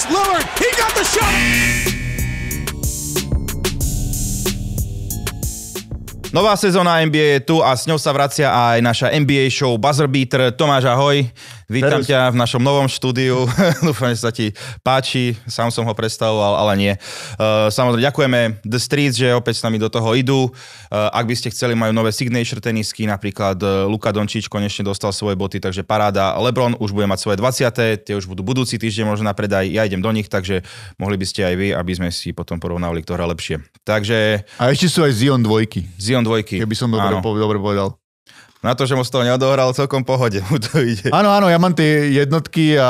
It's Lillard. He got the shot. Nová sezóna NBA je tu a s ňou sa vracia aj naša NBA show Buzzer Beater. Tomáš, ahoj. Vítam Verus. ťa v našom novom štúdiu. Dúfam, že sa ti páči. Sám som ho predstavoval, ale nie. Uh, samozrejme, ďakujeme The Streets, že opäť s nami do toho idú. Uh, ak by ste chceli, majú nové signature tenisky, napríklad uh, Luka Dončič konečne dostal svoje boty, takže paráda. Lebron už bude mať svoje 20. Tie už budú budúci týždeň možno na predaj. Ja idem do nich, takže mohli by ste aj vy, aby sme si potom porovnali, ktorá lepšie. Takže... A ešte sú aj Zion dvojky. Zion dvojky. Keby som dobre, po, dobre povedal. Na to, že mu z toho neodohral, celkom pohode mu to ide. Áno, áno, ja mám tie jednotky a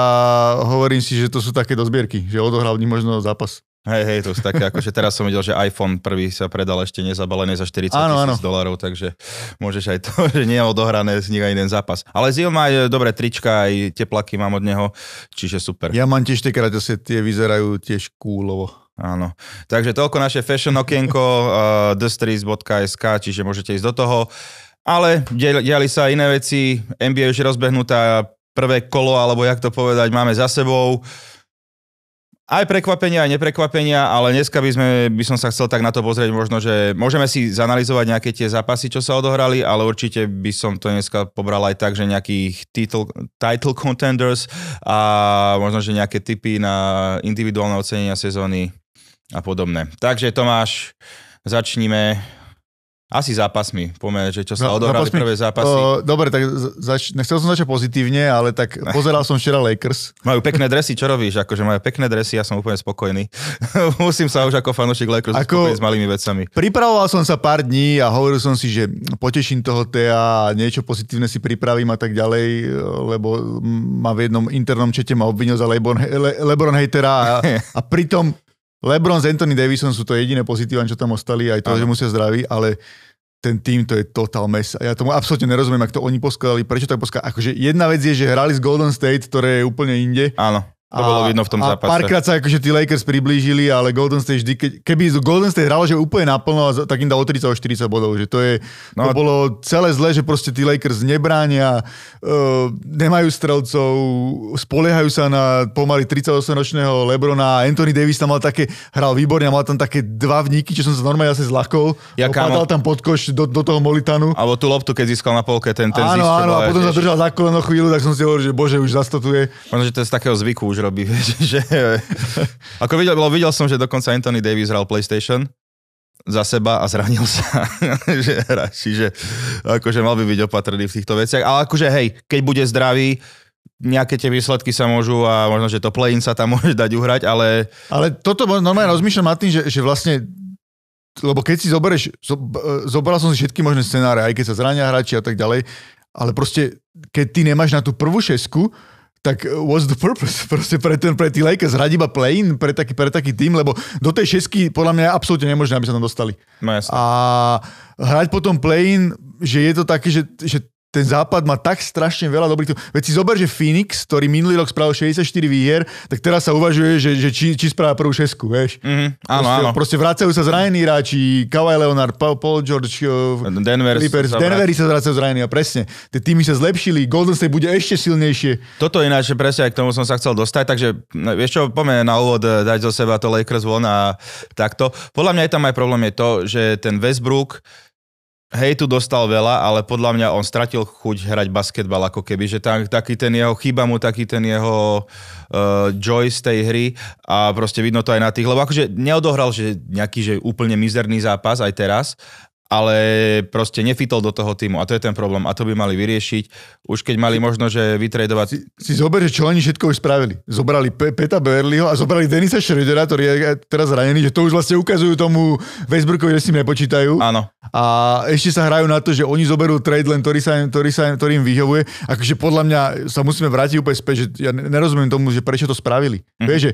hovorím si, že to sú také dozbierky, že odohral v nich možno zápas. Hej, hej, to sú také, akože teraz som videl, že iPhone prvý sa predal ešte nezabalený za 40 tisíc dolarov, takže môžeš aj to, že nie je odohrané z nich aj jeden zápas. Ale Zio má aj dobré trička, aj teplaky mám od neho, čiže super. Ja mám tiež tie kraťase, tie vyzerajú tiež kúlovo. Áno. Takže toľko naše fashion okienko uh, eh, thestreets.sk, čiže môžete ísť do toho. Ale diali sa iné veci, NBA už je rozbehnutá, prvé kolo, alebo jak to povedať, máme za sebou. Aj prekvapenia, aj neprekvapenia, ale dneska by, sme, by som sa chcel tak na to pozrieť možno, že môžeme si zanalizovať nejaké tie zápasy, čo sa odohrali, ale určite by som to dneska pobral aj tak, že nejakých title, title contenders a možno, že nejaké typy na individuálne ocenenia sezóny a podobné. Takže Tomáš, začníme asi zápasmi, poďme, že čo sa no, no odohrali zápasmi, prvé zápasy. O, dobre, tak zač- nechcel som začať pozitívne, ale tak pozeral som včera Lakers. Majú pekné dresy, čo robíš? Akože majú pekné dresy, ja som úplne spokojný. Musím sa už ako fanúšik Lakers ako, s malými vecami. Pripravoval som sa pár dní a hovoril som si, že poteším toho Tea a niečo pozitívne si pripravím a tak ďalej, lebo ma v jednom internom čete ma obvinil za Lebron, Le, Lebron hejtera a, a pritom LeBron s Anthony Davison sú to jediné pozitívan, čo tam ostali, aj to, ano. že musia zdraví, ale ten tým to je total mes. Ja tomu absolútne nerozumiem, ak to oni poskladali, prečo to poskladali. Akože jedna vec je, že hrali z Golden State, ktoré je úplne inde. Áno. To bolo vidno v tom a zápase. Párkrát sa akože tí Lakers priblížili, ale Golden State vždy, keby Golden State hral že úplne naplno, tak im dal o 30 o 40 bodov. Že to, je, no to a... bolo celé zle, že proste tí Lakers nebránia, uh, nemajú strelcov, spoliehajú sa na pomaly 38-ročného Lebrona. Anthony Davis tam mal také, hral výborne, mal tam také dva vníky, čo som sa normálne asi zlakol. Ja kámo... tam pod koš do, do toho Molitanu. Alebo tú loptu, keď získal na polke ten, ten Áno, áno, a potom sa držal za koleno chvíľu, tak som si hovoril, že bože, už zastatuje. Možno, že to je z takého zvyku, že robí, vieš, že... Ako videl, videl som, že dokonca Anthony Davis hral PlayStation za seba a zranil sa. že hrači, že akože mal by byť opatrný v týchto veciach. Ale akože hej, keď bude zdravý, nejaké tie výsledky sa môžu a možno, že to play-in sa tam môže dať uhrať, ale... Ale toto normálne no. rozmýšľam nad tým, že, že vlastne lebo keď si zoberieš, zobral som si všetky možné scenáre, aj keď sa zrania hráči a tak ďalej, ale proste, keď ty nemáš na tú prvú šesku, tak eh, what's the purpose? Proste pre, ten, pre tí Lakers hrať iba play pre taký, pre taký tým, lebo do tej šesky podľa mňa je absolútne nemožné, aby sa tam dostali. No A hrať potom play že je to také, že, že ten západ má tak strašne veľa dobrých... Veď si zober, že Phoenix, ktorý minulý rok spravil 64 výhier, tak teraz sa uvažuje, že, že či, či spravia prvú šesku, vieš. Mm-hmm. Áno, proste, áno. Proste vracajú sa zranení hráči, Kawhi Leonard, Paul George, eh, Denver Clippers, sa Denveri sa vracajú zranení a presne. Tie týmy sa zlepšili, Golden State bude ešte silnejšie. Toto ináč presne, aj k tomu som sa chcel dostať, takže vieš čo, poďme na úvod eh, dať zo seba to Lakers von a takto. Podľa mňa je tam aj problém je to, že ten Westbrook Hej, tu dostal veľa, ale podľa mňa on stratil chuť hrať basketbal ako keby, že tam, taký ten jeho, chýba mu taký ten jeho uh, joy z tej hry a proste vidno to aj na tých, lebo akože neodohral že nejaký že úplne mizerný zápas aj teraz, ale proste nefitol do toho týmu a to je ten problém a to by mali vyriešiť. Už keď mali možno, že vytredovať... Si, si zober, že čo oni všetko už spravili. Zobrali P- Peta Berliho a zobrali Denisa Schrödera, ktorý je teraz zranený, že to už vlastne ukazujú tomu Westbrookovi, že s ním nepočítajú. Áno. A ešte sa hrajú na to, že oni zoberú trade len, ktorý, sa, ktorý, sa, ktorý im vyhovuje. Akože podľa mňa sa musíme vrátiť úplne späť, že ja nerozumiem tomu, že prečo to spravili. Mm-hmm. Vieš, že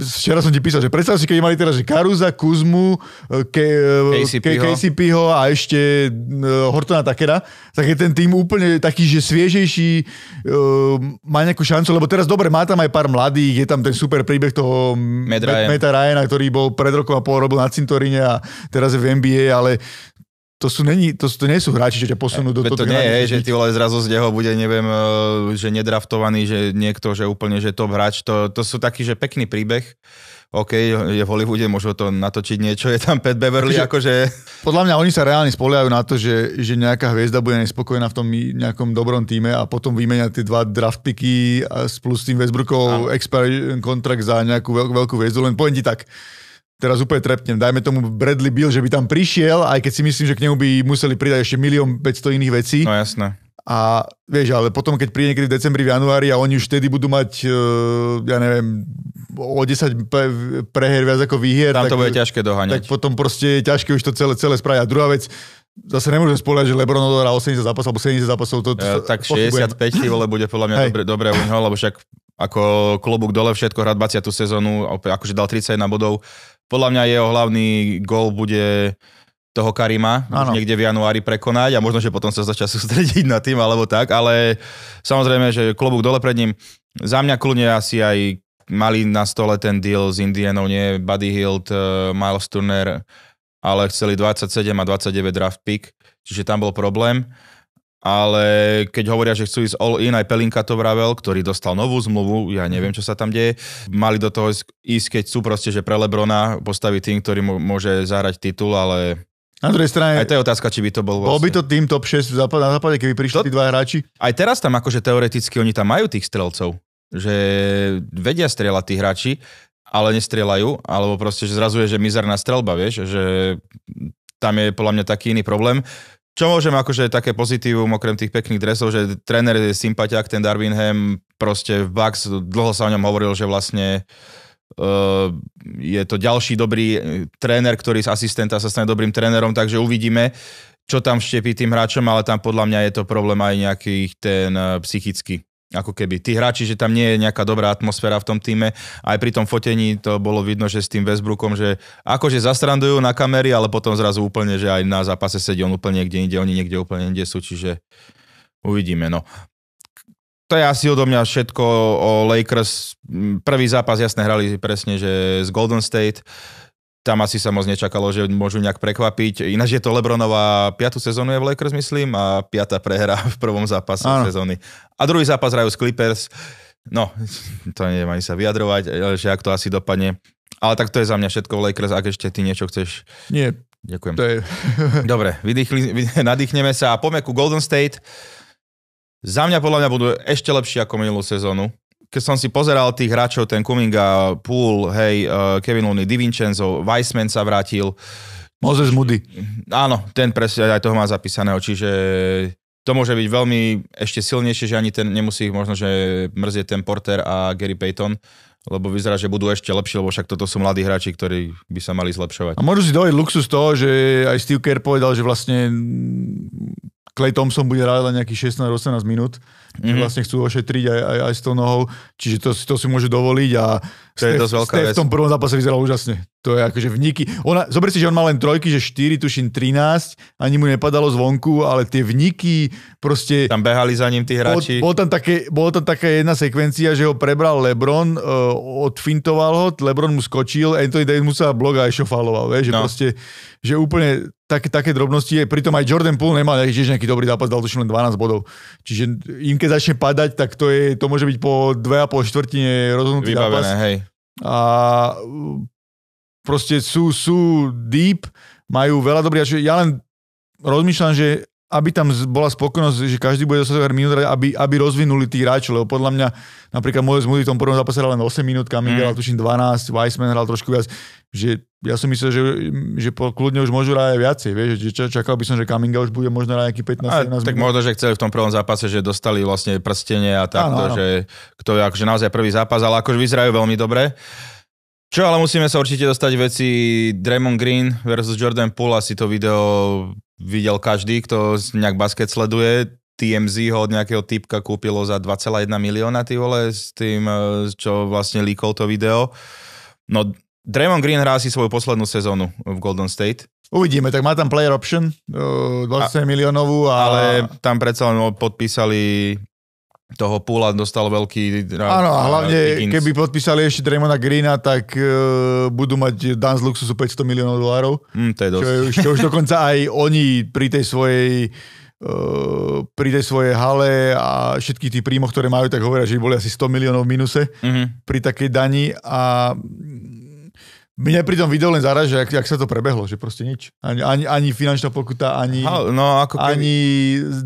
Včera som ti písal, že predstav si, keď mali teraz, že Karuza, Kuzmu, eh, KCPho eh, a ešte eh, Hortona takera, tak je ten tým úplne taký, že sviežejší, má nejakú šancu, lebo teraz dobre, má tam aj pár mladých, je tam ten super príbeh toho Ryan. Meta Ryana, ktorý bol pred rokom a pol robil na Cintorine a teraz je v NBA, ale to, sú není, to, to nie sú hráči, čo ťa posunú do toho. To, nie je, že ty vole zrazu z neho bude, neviem, e, že nedraftovaný, že niekto, že úplne, že top hráč. To, to sú taký, že pekný príbeh. OK, je v Hollywoode, môžu to natočiť niečo, je tam Pat Beverly, Takže, akože... Podľa mňa oni sa reálne spoliajú na to, že, že nejaká hviezda bude nespokojená v tom nejakom dobrom týme a potom vymenia tie dva draftpiky plus tým Westbrookov expiration kontrakt za nejakú veľkú, veľkú hviezdu, len poviem ti tak, teraz úplne trepnem, dajme tomu Bradley Bill, že by tam prišiel, aj keď si myslím, že k nemu by museli pridať ešte milión 500 iných vecí. No jasné. A vieš, ale potom, keď príde niekedy v decembri, v januári a oni už vtedy budú mať, e, ja neviem, o 10 preher viac ako výhier. Tam to tak, bude ťažké dohaňať. Tak potom proste je ťažké už to celé, celé spraviť. A druhá vec, zase nemôžem spoliať, že Lebron odohrá 80 zápasov alebo 70 zápasov. To, to, ja, tak pochybujem. 65 vole bude podľa mňa Hej. dobre, dobré u neho, lebo však ako klobúk dole všetko hrá 20. sezónu, akože dal 31 bodov podľa mňa jeho hlavný gol bude toho Karima už niekde v januári prekonať a možno, že potom sa začať sústrediť na tým alebo tak, ale samozrejme, že klobúk dole pred ním. Za mňa kľudne asi aj mali na stole ten deal s Indianou, nie Buddy Hilt, eh, Miles Turner, ale chceli 27 a 29 draft pick, čiže tam bol problém ale keď hovoria, že chcú ísť all in, aj Pelinka to vravel, ktorý dostal novú zmluvu, ja neviem, čo sa tam deje, mali do toho ísť, keď sú proste, že pre Lebrona postaví tým, ktorý môže zahrať titul, ale na druhej strane... Aj to je otázka, či by to bol... Vlastne. Bol by vlastne- to tým top 6 západ, na západe, keby prišli to... tí dva hráči. Aj teraz tam akože teoreticky oni tam majú tých strelcov, že vedia strieľať tí hráči, ale nestrieľajú, alebo proste, že zrazuje, že mizerná strelba, vieš, že tam je podľa mňa taký iný problém. Čo môžem akože také pozitívum, okrem tých pekných dresov, že tréner je sympatiak, ten Darwinham, proste v Bucks, dlho sa o ňom hovoril, že vlastne e, je to ďalší dobrý tréner, ktorý z asistenta sa stane dobrým trénerom, takže uvidíme, čo tam štepí tým hráčom, ale tam podľa mňa je to problém aj nejaký ten e, psychický ako keby tí hráči, že tam nie je nejaká dobrá atmosféra v tom týme. Aj pri tom fotení to bolo vidno, že s tým Westbrookom, že akože zastrandujú na kamery, ale potom zrazu úplne, že aj na zápase sedí on úplne niekde inde, oni niekde úplne inde sú, čiže uvidíme. No. To je asi odo mňa všetko o Lakers. Prvý zápas jasne hrali presne, že z Golden State tam asi sa moc nečakalo, že môžu nejak prekvapiť. Ináč je to Lebronová piatu sezónu je v Lakers, myslím, a piata prehra v prvom zápase ano. sezóny. A druhý zápas hrajú s Clippers. No, to neviem ani sa vyjadrovať, že ak to asi dopadne. Ale tak to je za mňa všetko v Lakers, ak ešte ty niečo chceš. Nie. Ďakujem. To je... Dobre, vydýchli, nadýchneme sa a poďme ku Golden State. Za mňa podľa mňa budú ešte lepší ako minulú sezónu keď som si pozeral tých hráčov, ten Kuminga, Pool, hej, eh, Kevin Looney, DiVincenzo, Weissman sa vrátil. Moses Moody. Áno, ten presne aj toho má zapísaného, čiže to môže byť veľmi ešte silnejšie, že ani ten nemusí možno, že mrzie ten Porter a Gary Payton, lebo vyzerá, že budú ešte lepšie, lebo však toto sú mladí hráči, ktorí by sa mali zlepšovať. A môžu si dojiť luxus toho, že aj Steve Kerr povedal, že vlastne Clay Thompson bude hrať len nejakých 16-18 minút, mm-hmm. vlastne chcú ošetriť aj, aj, aj s tou nohou, čiže to, to si môže dovoliť a to je dosť veľká Steph vec. v tom prvom zápase vyzeral úžasne. To je akože vniky. Ona, zober si, že on mal len trojky, že 4, tuším 13, ani mu nepadalo zvonku, ale tie vniky proste... Tam behali za ním tí hráči. Bol, bol tam, také, bol tam taká jedna sekvencia, že ho prebral Lebron, uh, odfintoval ho, Lebron mu skočil, Anthony Davis musel blog aj šofaloval, vieš, že no. proste, že úplne také, také drobnosti je. Pritom aj Jordan Poole nemal nejaký, nejaký dobrý zápas, dal tuším len 12 bodov. Čiže im keď začne padať, tak to, je, to môže byť po 2,5 štvrtine rozhodnutý Vybavené, zápas. Hej a proste sú, sú deep, majú veľa dobrých, ja len rozmýšľam, že aby tam bola spokojnosť, že každý bude dosahovať minút, aby, aby rozvinuli tých hráčov, lebo podľa mňa napríklad môj zmluvy v tom prvom zápase hral len 8 minút, Kamil mm. hral tuším 12, Weissman hral trošku viac, že ja som myslel, že, že po, kľudne už môžu hrať viacej, vieš, že čakal by som, že Kaminga už bude možno hrať nejaký 15 a, Tak minút. možno, že chceli v tom prvom zápase, že dostali vlastne prstenie a takto, áno, áno. že kto je akože naozaj prvý zápas, ale akože vyzerajú veľmi dobre. Čo, ale musíme sa určite dostať veci Draymond Green versus Jordan Poole, asi to video videl každý, kto nejak basket sleduje. TMZ ho od nejakého typka kúpilo za 2,1 milióna, ty vole, s tým, e, čo vlastne líkol to video. No, Draymond Green hrá si svoju poslednú sezónu v Golden State. Uvidíme, tak má tam player option, 20 e, miliónovú. A... Ale tam predsa len podpísali toho púla dostal veľký... Áno, a hlavne Higgins. keby podpísali ešte Draymonda Greena, tak uh, budú mať dan z luxusu 500 miliónov dolárov. Mm, to je dosť. Čo, je, čo už dokonca aj oni pri tej svojej e, pri tej svojej hale a všetky tých príjmoch, ktoré majú, tak hovoria, že boli asi 100 miliónov v minuse mm-hmm. pri takej dani a Mňa pri tom videu len zaražia, jak, jak sa to prebehlo, že proste nič. Ani, ani, ani finančná pokuta, ani, no, ako keby... ani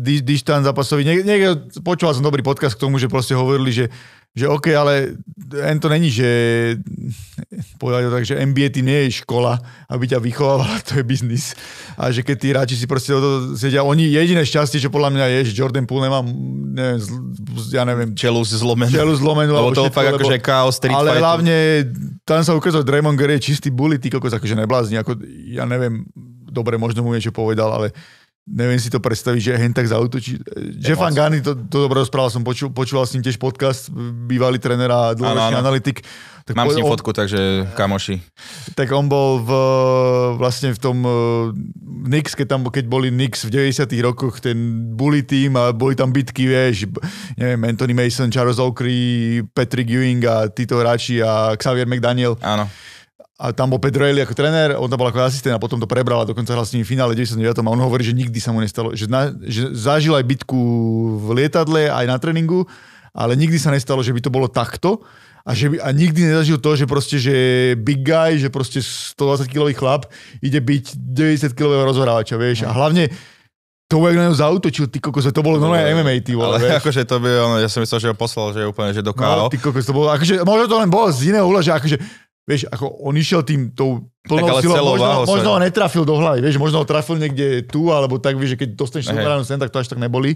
di, dištán zápasový. Nie, nie, počúval som dobrý podcast k tomu, že proste hovorili, že, že OK, ale en to není, že povedať to tak, že NBA ty nie je škola, aby ťa vychovávala, to je biznis. A že keď tí hráči si proste toto sedia, oni jediné šťastie, čo podľa mňa je, že Jordan Poole nemá, neviem, zl, ja neviem, čelu zlomenú. Čelu zlomenú. Lebo to fakt akože chaos, street Ale hlavne tam sa ukázal, Draymond Gary je čistý bully, ty kokos, akože neblázni, ako, ja neviem, dobre, možno mu niečo povedal, ale neviem si to predstaviť, že hen tak zautočí. Eh, Jeff Van Gunny, to, to dobre rozprával, som počúval, počúval s ním tiež podcast, bývalý trenera a dlhoročný analytik, tak Mám s ním on, fotku, takže kamoši. Tak on bol v, vlastne v tom uh, eh, Nix, keď, tam, keď boli Nix v 90 rokoch, ten bully team a boli tam bitky, vieš, neviem, Anthony Mason, Charles Oakley, Patrick Ewing a títo hráči a Xavier McDaniel. Áno. A tam bol Pedro Eli ako tréner, on tam bol ako asistent a potom to prebral a dokonca hral s ním v finále 99. A on hovorí, že nikdy sa mu nestalo, že, na, že zažil aj bitku v lietadle, aj na tréningu, ale nikdy sa nestalo, že by to bolo takto a, že a nikdy nezažil to, že proste, že big guy, že proste 120-kilový chlap ide byť 90-kilového rozhorávača, vieš. A mhm. hlavne to jak na ňu zautočil, ty kokos, to bolo normálne MMA, ty vole, Ale vieš. akože to by, ono, ja som myslel, že ho poslal, že je úplne, že do KO. No, ty kokos, to bolo, akože, možno to len bolo z iného uhla, že akože, vieš, ako on išiel tým tou plnou tak, silou, možno, váho, možno ho netrafil do hlavy, vieš, možno ho trafil niekde tu, alebo tak, vieš, že keď dostaneš hey. sem, tak to až tak neboli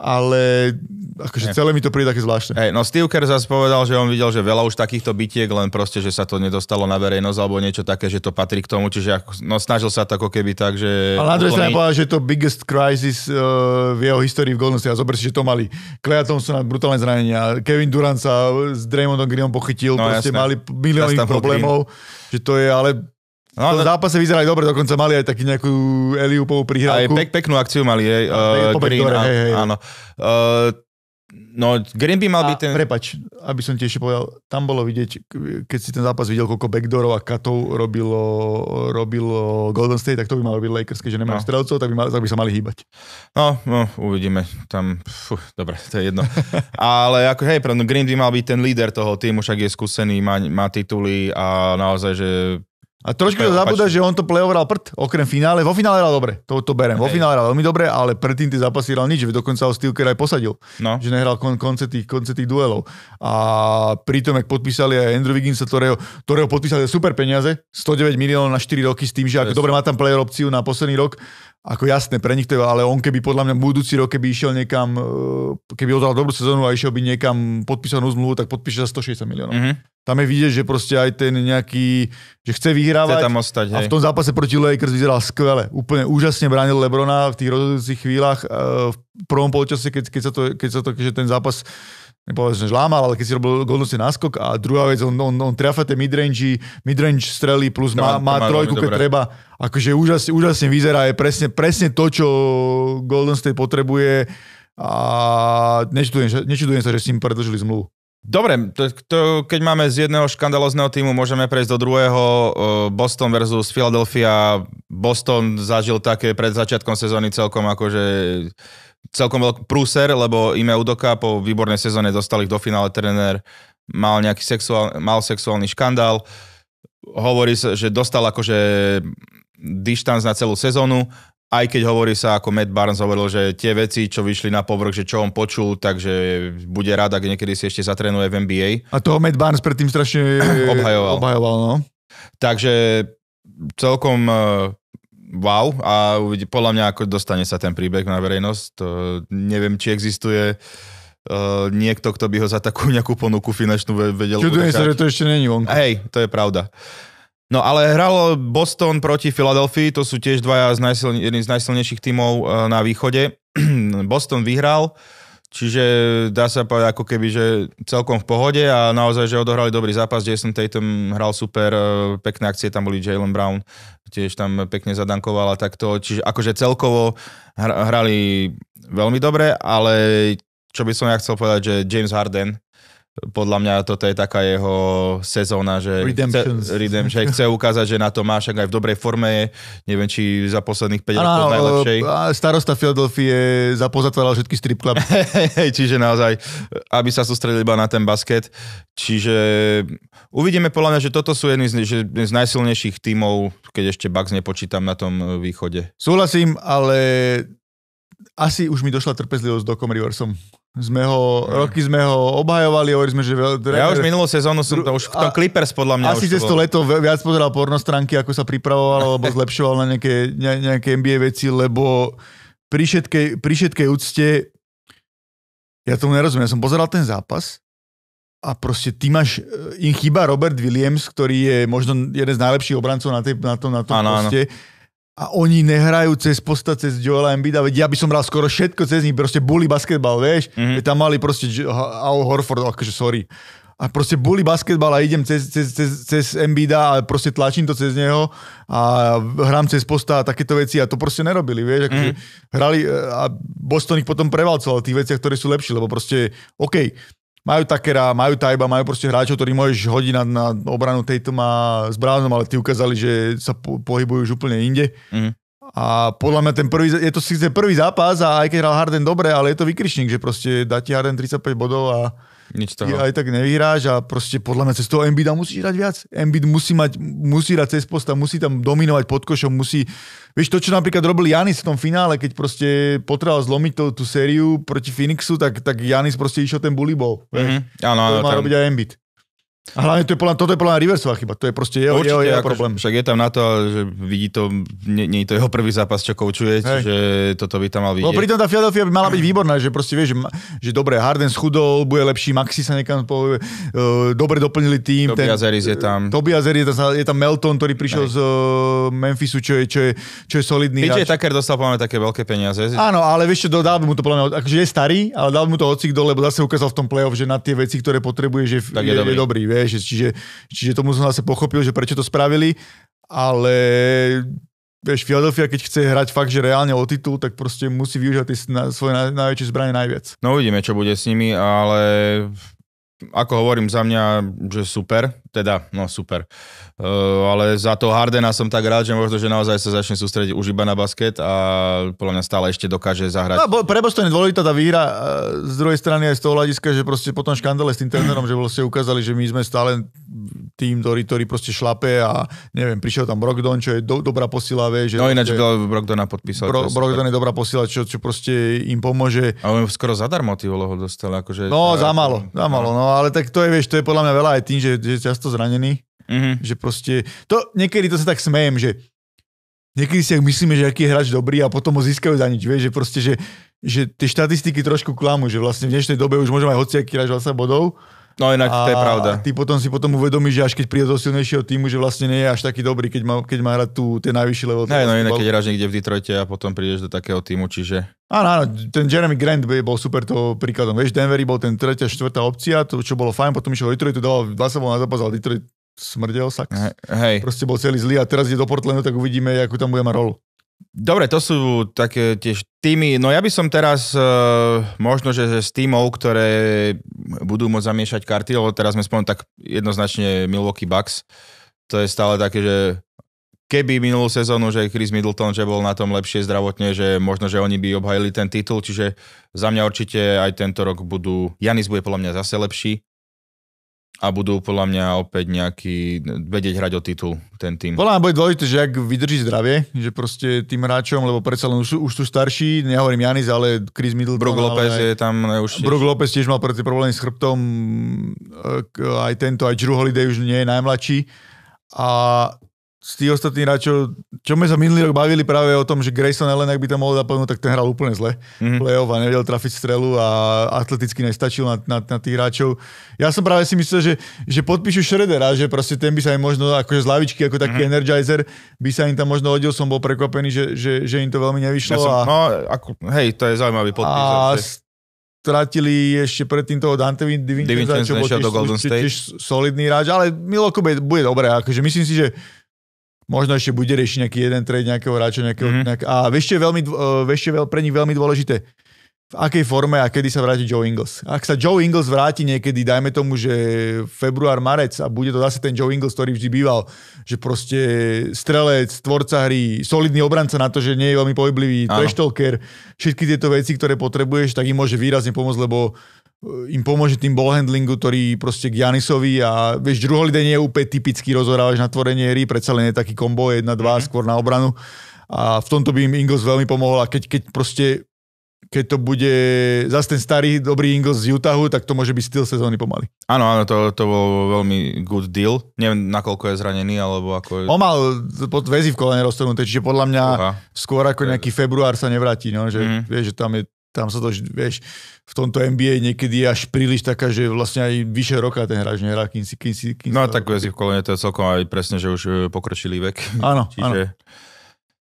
ale akože celé mi to príde také zvláštne. Hey, no Steve Kerr zase povedal, že on videl, že veľa už takýchto bitiek, len proste, že sa to nedostalo na verejnosť alebo niečo také, že to patrí k tomu, čiže ako, no, snažil sa to ako keby tak, že... Ale na druhej strane povedal, že to biggest crisis uh, v jeho histórii v Golden State a zober si, že to mali. Klea Thompson na brutálne zranenia, Kevin Durant sa s Draymondom Greenom pochytil, no, proste jasné. mali milióny problémov, že to je, ale No, ale... No. zápase vyzerali dobre, dokonca mali aj takú nejakú Eliupovú prihrávku. Aj pek, peknú akciu mali, hej. Uh, Green, a, hej, hej. Áno. Uh, no, Green by mal a, byť ten... Prepač, aby som ti ešte povedal, tam bolo vidieť, keď si ten zápas videl, koľko backdoorov a katov robilo, robilo Golden State, tak to by mal robiť Lakers, keďže nemajú no. strelcov, tak by, mal, tak by sa mali hýbať. No, no uvidíme. Tam, fú, dobre, to je jedno. Ale ako, hej, no, Green by mal byť ten líder toho týmu, však je skúsený, má, má tituly a naozaj, že a trošku to zabúda, že on to play prd, okrem finále. Vo finále hral dobre, to, to berem. Vo finále hral veľmi dobre, ale predtým tie zápasy hral nič, dokonca ho Steelker aj posadil. No. Že nehral kon, konce, tých, konce tých duelov. A pritom, ak podpísali aj Andrew Wigginsa, ktorého, ktorého podpísali super peniaze, 109 miliónov na 4 roky s tým, že ako dobre má tam player opciu na posledný rok, ako jasné, pre nich to je, ale on keby podľa mňa budúci rok, keby išiel niekam, e, keby odhral dobrú sezónu a išiel by niekam podpísanú zmluvu, tak podpíše za 160 miliónov. Mm-hmm. Tam je vidieť, že proste aj ten nejaký, že chce vyhrávať. Chce tam ostať, hej. A v tom zápase proti Lakers vyzeral skvele. Úplne úžasne bránil Lebrona v tých rozhodujúcich chvíľach. E, v prvom polčase, keď, keď, sa to, keď sa to, že ten zápas nepovedal, že lámal, ale keď si robil godnosti náskok a druhá vec, on, on, on trafa tie midrange, midrange strely plus má, má, má trojku, keď treba. Akože úžasne, úžasne vyzerá, je presne, presne to, čo Golden State potrebuje a nečudujem, nečudujem sa, že s ním predlžili zmluvu. Dobre, to, to, keď máme z jedného škandalozného týmu, môžeme prejsť do druhého. Boston versus Philadelphia. Boston zažil také pred začiatkom sezóny celkom akože celkom veľký prúser, lebo ime Udoka po výbornej sezóne dostal ich do finále tréner, mal nejaký sexuál, mal sexuálny škandál, hovorí sa, že dostal akože dištanc na celú sezónu, aj keď hovorí sa, ako Matt Barnes hovoril, že tie veci, čo vyšli na povrch, že čo on počul, takže bude rád, ak niekedy si ešte zatrénuje v NBA. A toho Matt Barnes predtým strašne obhajoval. obhajoval no. Takže celkom eh, wow a podľa mňa ako dostane sa ten príbeh na verejnosť. To neviem, či existuje Uh, niekto, kto by ho za takú nejakú ponuku finančnú vedel... Čudujem sa, že to ešte není vonku. Hej, to je pravda. No ale hralo Boston proti Philadelphia, to sú tiež dvaja z, najsilne, z najsilnejších tímov e, na východe. Boston vyhral, Čiže dá sa povedať ako keby, že celkom v pohode a naozaj, že odohrali dobrý zápas. Jason Tatum hral super, e, pekné akcie tam boli, Jalen Brown tiež tam pekne zadankovala takto. Čiže akože celkovo hrali veľmi dobre, ale čo by som ja chcel povedať, že James Harden podľa mňa toto je taká jeho sezóna, že chce, Chce, že chce ukázať, že na to máš aj v dobrej forme je. Neviem, či za posledných 5 rokov najlepšej. Starosta Philadelphia zapozatváral všetky strip club. Čiže naozaj, aby sa sústredili iba na ten basket. Čiže uvidíme podľa mňa, že toto sú jedni z, že, z najsilnejších tímov, keď ešte Bucks nepočítam na tom e, východe. Súhlasím, ale asi už mi došla trpezlivosť s Dokom Riversom. Sme ho, mhm. roky sme ho obhajovali, hovorili sme, že... Veľ, Ja už minulú sezónu som to už v tom Clippers podľa mňa Asi cez to leto viac pozeral pornostránky, ako sa pripravoval, alebo zlepšoval na nejaké, ne, nejaké NBA veci, lebo pri všetkej, pri všetkej úcte ja tomu nerozumiem. Ja som pozeral ten zápas a proste ty máš, e, im chýba Robert Williams, ktorý je možno jeden z najlepších obrancov na, tej, na tom, na tom ano, poste. Ano a oni nehrajú cez posta, cez Joela Embida, veď ja by som hral skoro všetko cez nich, proste bully basketbal, vieš, mm-hmm. tam mali proste Al Horford, akože sorry. A proste bully basketbal a idem cez, cez, cez, cez Embiida a proste tlačím to cez neho a hrám cez posta a takéto veci a to proste nerobili, vieš, akože mm-hmm. hrali e, a Boston ich potom prevalcoval v tých veciach, ktoré sú lepšie, lebo proste, OK, majú Takera, majú Tajba, majú proste hráčov, ktorí môžeš hodiť na, na obranu tejto má s Brownom, ale ty ukázali, že sa po, pohybujú už úplne inde. Mm. A podľa mňa ten prvý, je to síce prvý zápas a aj keď hral Harden dobre, ale je to vykričník, že proste dá ti Harden 35 bodov a nič toho. aj tak nevyhráš a proste podľa mňa cez toho Embiida musíš dať viac. Embiid musí mať, musí dať cez posta, musí tam dominovať pod košom, musí... Vieš, to, čo napríklad robil Janis v tom finále, keď proste potreboval zlomiť to, tú sériu proti Phoenixu, tak, tak Janis proste išiel ten bully ball. Mm-hmm. Áno, áno. To má tam... robiť aj Embiid. A hlavne to je podľa, toto je podľa Riversová chyba, to je proste jeho, Určite, jeho, jeho ako, problém. Však je tam na to, že vidí to, nie, nie je to jeho prvý zápas, čo koučuje, že toto by tam mal no, vidieť. No pritom tá Philadelphia by mala byť výborná, že proste vieš, že, že dobre, Harden schudol, bude lepší, Maxi sa niekam po, uh, dobre doplnili tým. Tobias ten, je tam. Tobias je tam, je tam Melton, ktorý prišiel Hej. z uh, Memphisu, čo je, čo je, čo je solidný. PJ Tucker dostal pomáme také veľké peniaze. Áno, ale vieš čo, dal by mu to podľa akože je starý, ale dal by mu to hocik dole, lebo zase ukázal v tom play-off, že na tie veci, ktoré potrebuje, že tak je, je, dobrý. je dobrý vieš, čiže, čiže tomu som zase pochopil, že prečo to spravili, ale vieš, Philadelphia, keď chce hrať fakt, že reálne o titul, tak proste musí využívať tie svoje najväčšie zbranie najviac. No uvidíme, čo bude s nimi, ale ako hovorím za mňa, že super, teda, no super. Uh, ale za to Hardena som tak rád, že možno, že naozaj sa začne sústrediť už iba na basket a podľa mňa stále ešte dokáže zahrať. No, pre Boston je dôležitá tá výhra z druhej strany aj z toho hľadiska, že proste potom škandale s tým trénerom, že vlastne ukázali, že my sme stále tým, ktorý, ktorý proste šlape a neviem, prišiel tam Brogdon, čo je do, dobrá posila, vie, že... No ináč veľa Brogdona podpísal. Bro, Brogdon je dobrá posila, čo, čo proste im pomôže. A on skoro zadarmo ty ho dostal, akože... No, za malo, za malo, no. no ale tak to je, vieš, to je podľa mňa veľa aj tým, že, že je často zranený, mm-hmm. že proste... To, niekedy to sa tak smejem, že niekedy si myslíme, že aký je hráč dobrý a potom ho získajú za nič, vieš, že proste, že, že tie štatistiky trošku klamú, že vlastne v dnešnej dobe už môžeme aj hociaký hráč 20 bodov, No inak a to je pravda. ty potom si potom uvedomíš, že až keď príde do silnejšieho týmu, že vlastne nie je až taký dobrý, keď má, keď má hrať tu ten najvyšší level. Ne, no inak keď hráš niekde v Detroite a potom prídeš do takého týmu, čiže... Áno, áno, ten Jeremy Grant by bol super to príkladom. Vieš, Denvery bol ten tretia, štvrtá opcia, to čo bolo fajn, potom išiel do Detroitu, dával 20 na zápas, ale Detroit smrdel Sax. Hej. Proste bol celý zlý a teraz je do Portlandu, tak uvidíme, akú tam bude mať rolu. Dobre, to sú také tiež týmy. No ja by som teraz e, možno, že, že s týmov, ktoré budú môcť zamiešať karty, lebo teraz sme spomenuli tak jednoznačne Milwaukee Bucks. To je stále také, že keby minulú sezónu, že Chris Middleton, že bol na tom lepšie zdravotne, že možno, že oni by obhajili ten titul, čiže za mňa určite aj tento rok budú, Janis bude podľa mňa zase lepší, a budú podľa mňa opäť nejaký vedieť hrať o titul ten tým. Podľa mňa bude dôležité, že ak vydrží zdravie, že proste tým hráčom, lebo predsa len už, už sú starší, nehovorím Janis, ale Chris Middleton. Brook Lopez je tam už... Brook Lopez tiež mal proti problémy s chrbtom, e, aj tento, aj Drew Holiday už nie je najmladší. A z tých ostatných hráčov, čo sme sa minulý rok bavili práve o tom, že Grayson Allen, ak by tam mohol zaplnúť, tak ten hral úplne zle. Mm-hmm. Playoff a nevedel trafiť strelu a atleticky nestačil na, na, na tých hráčov. Ja som práve si myslel, že, že podpíšu Shreddera, že proste ten by sa im možno, akože z lavičky, ako taký mm-hmm. energizer, by sa im tam možno hodil. Som bol prekvapený, že, že, že im to veľmi nevyšlo. Ja som, a, no, ako, hej, to je zaujímavý podpis. A stratili ešte predtým toho Dante Divincenza, čo bol tiež, tiež, tiež solidný hráč, ale Milo bude dobré. Akože myslím si, že možno ešte bude riešiť nejaký jeden trade nejakého hráča. Nejakého, mm-hmm. nejak, a ešte, veľmi, e, ešte veľ, pre nich veľmi dôležité, v akej forme a kedy sa vráti Joe Ingles. Ak sa Joe Ingles vráti niekedy, dajme tomu, že február, marec a bude to zase ten Joe Ingles, ktorý vždy býval, že proste strelec, tvorca hry, solidný obranca na to, že nie je veľmi pohyblivý, trash všetky tieto veci, ktoré potrebuješ, tak im môže výrazne pomôcť, lebo E, im pomôže tým ballhandlingu, ktorý proste k Janisovi a vieš, Drew Holiday nie je úplne typický rozhorávač na tvorenie hry, predsa len je taký kombo 1-2 mm-hmm. skôr na obranu a v tomto by im Ingles veľmi pomohol a keď, keď proste keď to bude zase ten starý dobrý Ingles z Utahu, tak to môže byť styl sezóny pomaly. Áno, áno, to, to bol veľmi good deal. Neviem, nakoľko je zranený, alebo ako... On mal pod väzi v kolene roztrhnuté, čiže podľa mňa Uha. skôr ako nejaký február sa nevráti, no, že, mm. vieš, že tam je tam sa to, vieš, v tomto NBA niekedy je až príliš taká, že vlastne aj vyše roka ten hráč nehrá, kým si, kým si, kým No tak si v kolene to je celkom aj presne, že už e, pokročilý vek. Áno, Čiže... áno.